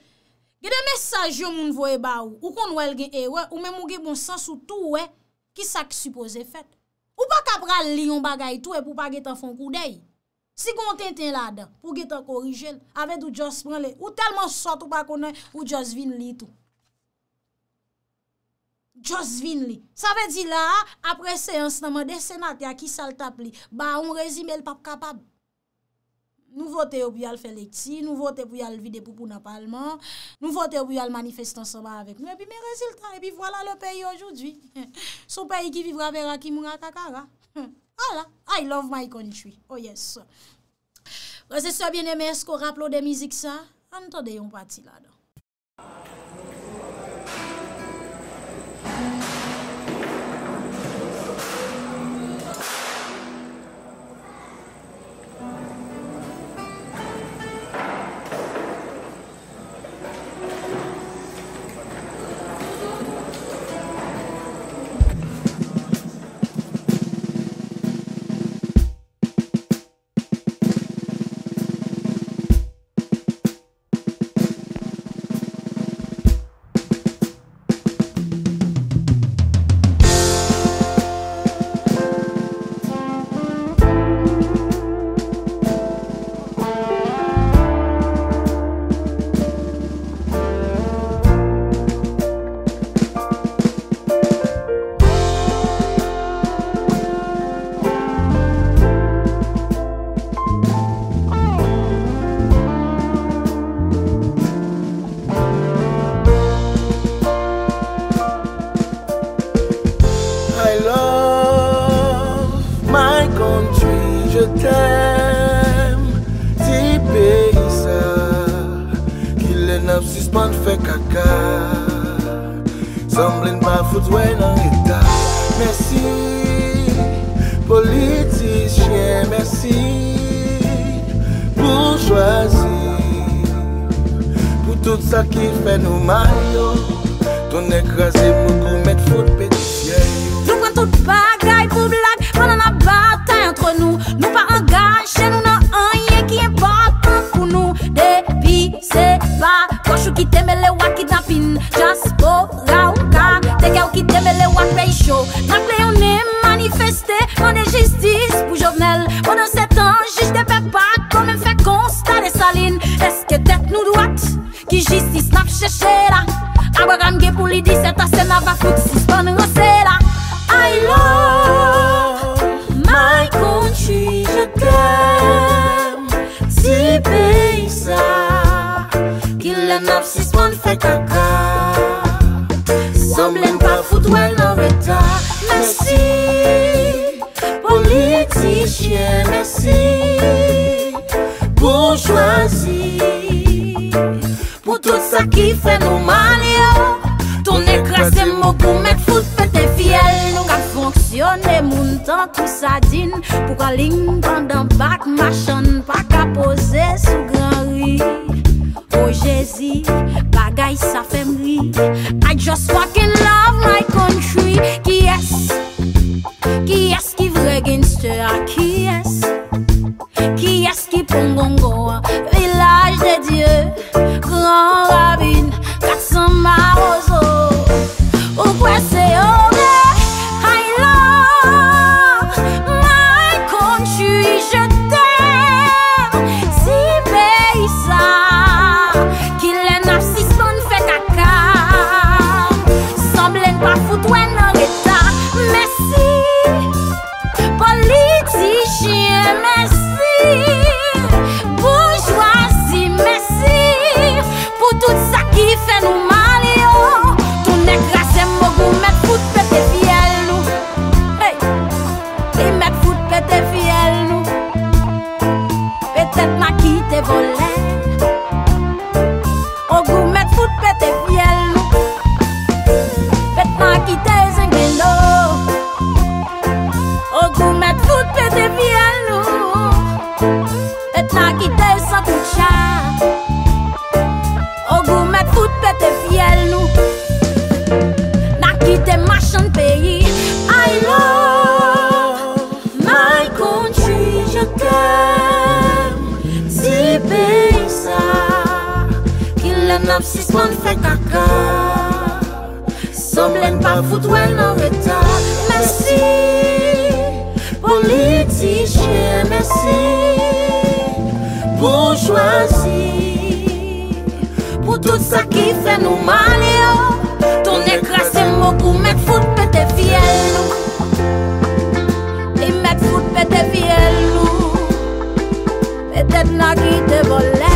E de mesaj yo moun voye ba ou, ou kon wèl gen e wè, ou mè mou gen bon sens ou tou wè, ki sa ki suppose fèt. Ou pa kap ral li yon bagay tou wè pou pa gen tan fon kou dey. Si kon ten ten la dan, pou gen tan korije lè, avèd ou Jos pran lè, ou telman sot ou pa konen, ou Jos vin lè itou. Jos vin lè. Sa vè di la, apre seans nan man de senat ya ki sal tap li, ba ou rezime l pap kapab. Nou vote obi al feleksi, nou vote obi al vide poupou na palman, nou vote obi al manifestan soba avek nou. E pi mè reziltan, e pi wala le peyi ojou dwi. Sou peyi ki vivra vera ki mou akakara. Ala, I love my country. Oh yes. Prese se biene mè, sko rap lò de mizik sa, an to de yon pati la do. Mwen jwansi Pou tout sa ki fè nou mani yo Toun ekrasè mou pou mèt foute fète fiel Nou ka fonksyonè moun tan kousa din Pou ka ling pandan bak ma chan Pa ka pose sou gran ri O oh, Jezi, bagay sa fè mri I just fokin love my country Ki yes Si s'mon fè kaka Sòm lè n'pa fout wè nan reta Mèsi Pon litijè Mèsi Pon jwansi Pon tout sa ki fè nou mani yo Ton ekrasè mou Mèk fout pè te fiel nou e Mèk fout pè te fiel nou Mèk fout pè te fiel nou Mèk fout pè te fiel nou Mèk fout pè te fiel nou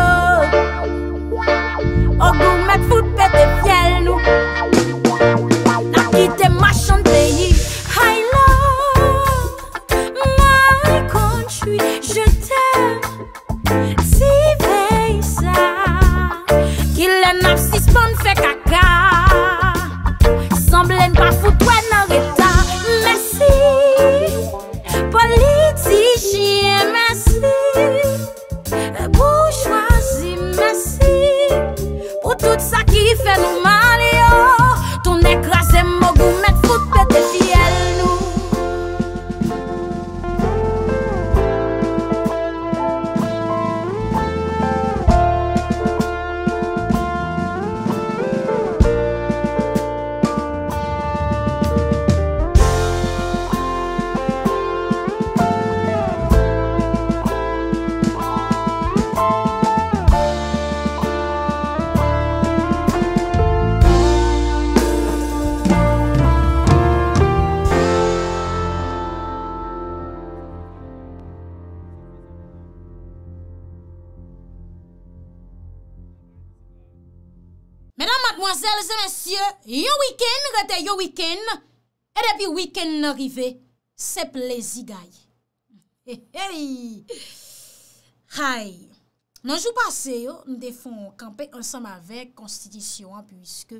Nanjou pase yo, nou te fon kampe ansam avek konstitisyon Piske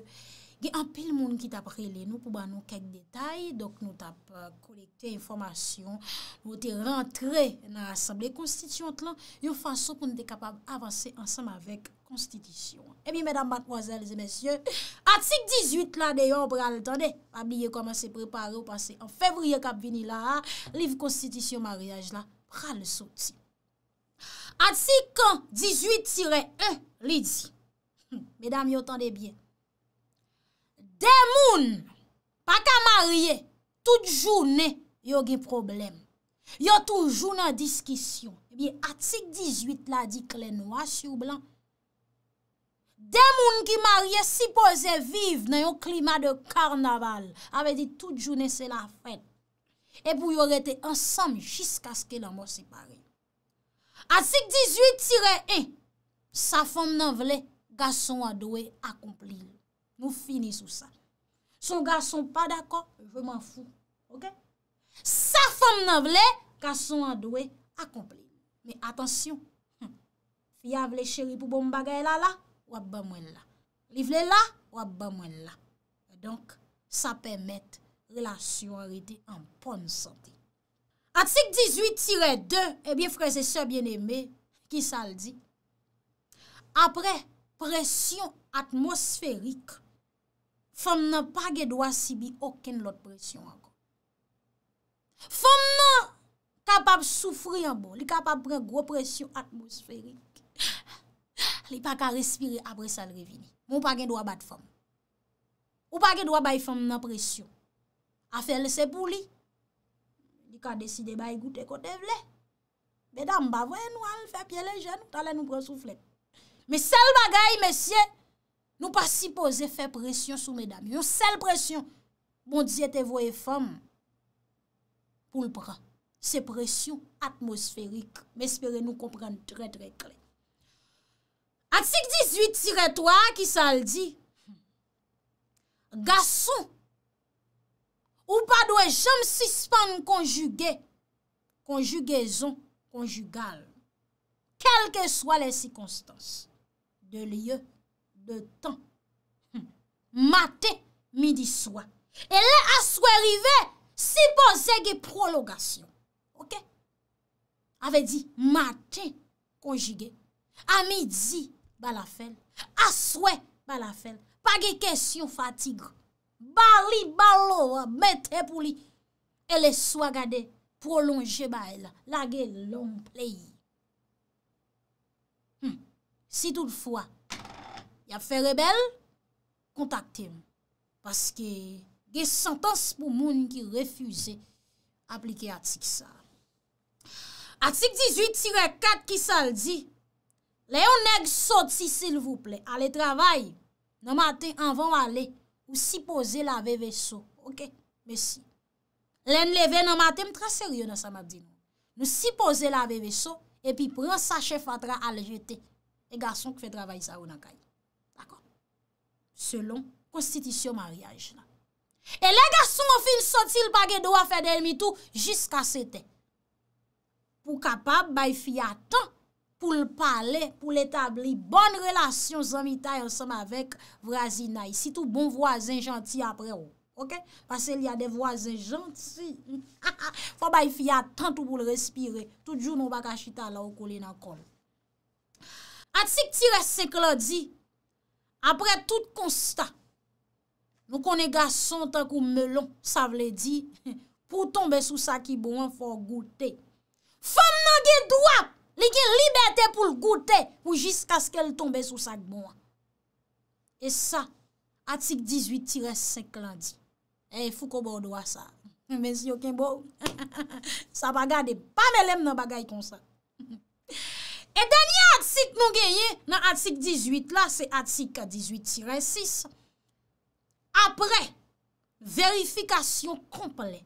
gen anpil moun ki tap rele nou pou ban nou kek detay Dok nou tap euh, kolekte informasyon Nou te rentre nan asamble konstitisyon Yon fason pou nou te kapab avanse ansam avek konstitisyon E mi, mèdam batmwazèl, zè mèsyè Antik 18 la deyon, pral tande Pabliye koman se prepare ou pase An fevriye kap vini la Liv konstitisyon mariage la pral soti Atik 18-1 li di. Medam yo tande bien. Demoun, pa ka marye, tout jounen yo gen problem. Yo tout jounen diskisyon. Ebi eh atik 18 la di klenoua sou blan. Demoun ki marye si pose vive nan yo klima de karnaval ave di tout jounen se la fen. Ebu yo rete ansam jiska ske la mou separe. Asik 18-1, sa fom nan vle, gason an doye akompli. Mou fini sou sa. Son gason pa d'akon, jweman fou. Sa fom nan vle, gason an doye akompli. Men atensyon, fia vle cheri pou bon bagay la la, wap ba mwen la. Livle la, wap ba mwen la. Donk, sa pemet relasyon arite an pon sante. Atik 18-2, ebyen eh freze sebyen eme, ki sa l di, apre presyon atmosferik, fom nan pa ge dwa sibi oken lot presyon anko. Fom nan kapap soufri anbo, li kapap pren gro presyon atmosferik, li pa ka respire apre sa l revini. Moun pa ge dwa bat fom. Moun pa ge dwa bay fom nan presyon. Afel se pou li, Ni ka deside bay goute kote vle. Medan, mba vwe nou al fe pye le jen, talen nou pre souflet. Me sel bagay, mesye, nou pa si pose fe presyon sou medan. Yo sel presyon, mbon di ete voye fom, pou l pra. Se presyon atmosferik. Me espere nou kompren tre tre klen. Atik 18-3, ki sa l di, Gasson, Ou pa dwe jom sispan konjuge, konjugezon konjugal. Kelke swa lesikonstans, de lye, de tan. Hmm, mate midi swa, e le aswe rive, sipo zege prologasyon. Awe di, mate konjuge, a midi balafen, aswe balafen, page kesyon fatigre. Bar li, bar lo, mè te pou li, e le swa gade, prolonje bay la, la ge lom pley. Hmm. Si toutfwa, ya fe rebel, kontakte m, paske ge santans pou moun ki refuze aplike atik sa. Atik 18-4 ki sal di, le yon neg soti sil vouple, ale travay, nan maten an van wale, ou sipoze la veveso. Ok, mesi. Len leve nan matem, tran seryo nan sa madin. Nou sipoze la veveso, epi pran sa che fatra al jete. E gason kwe fe travay sa ou nan kay. D'akon. Selon konstitisyon mariage nan. E le gason ou fin sotil pa ge do a fe del mitou jiska se ten. Pou kapab bay fi atan pou l'pale, pou l'etabli. Bonn relasyon zanmita yon seme avek vrazi naye. Si tou bon vwazen janti apre ou. Ok? Pase l'ya bon, de vwazen janti. Fwa bay fya tantou pou l'respire. Tout joun nou baka chita la ou kolena kol. Atik ti res seke la di, apre tout konsta, nou kon e gason tan kou melon, sa vle di, pou tombe sou sa ki bon fwa goute. Fwa mange dwap, li gen libetè pou l goutè pou jisk aske l tombe sou sak bon. E sa, atik 18-5 lan di. E fou kon bo do a sa. Men si yo ken bo. Sa bagay de pa melem nan bagay kon sa. E denye atik nou genye nan atik 18 la, se atik 18-6. Apre, verifikasyon komple.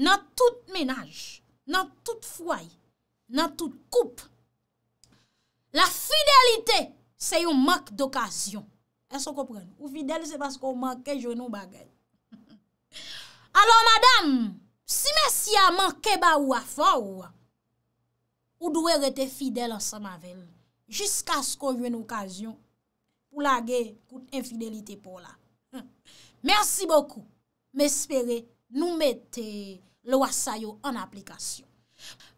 Nan tout menaj, nan tout fwaye, nan tout koup, la fidelite, se yon mank d'okasyon. E so kompren, ou fidel, se pask ou manke, jounou bagay. Alo, madame, si mesi a manke ba ou a faw, ou dwe rete fidel ansan mavel, jiska sko yon okasyon, pou lage kout infidelite pou la. Mersi bokou, mespere, nou mette lwa sayo an aplikasyon.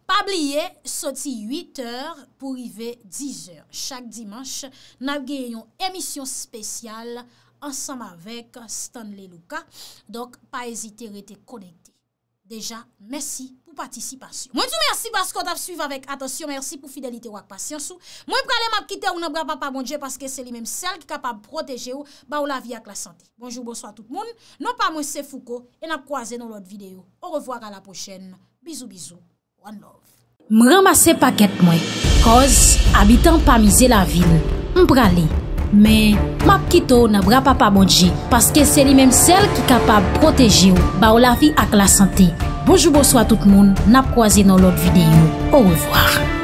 Pabliye, soti 8h pou rive 10h. Chak dimanche, nan genyon emisyon spesyal ansam avek Stanley Luka. Donk, pa ezite rete konekte. Deja, mersi pou patisipasyon. Mwen tou mersi basko tap suiv avek. Atosyon, mersi pou fidelite wak pasyansou. Mwen prale map kite ou nan bra pa pa bondje paske se li menm sel ki kapab proteje ou ba ou la vi ak la sante. Bonjou, bonsoy a tout moun. Non pa mwen se fouko e nan kwoaze nou lot videyo. Ou revoar a la pochen. Bizou, bizou. Mwen ramase paket mwen Koz, abitan pa mize la vil Mprale Men, map kito na bra pa pa bondje Paske se li menm sel ki kapab proteji ou Ba ou la vi ak la sante Bojou bojou a tout moun Nap kwa zi nan lot videyo Ou revoar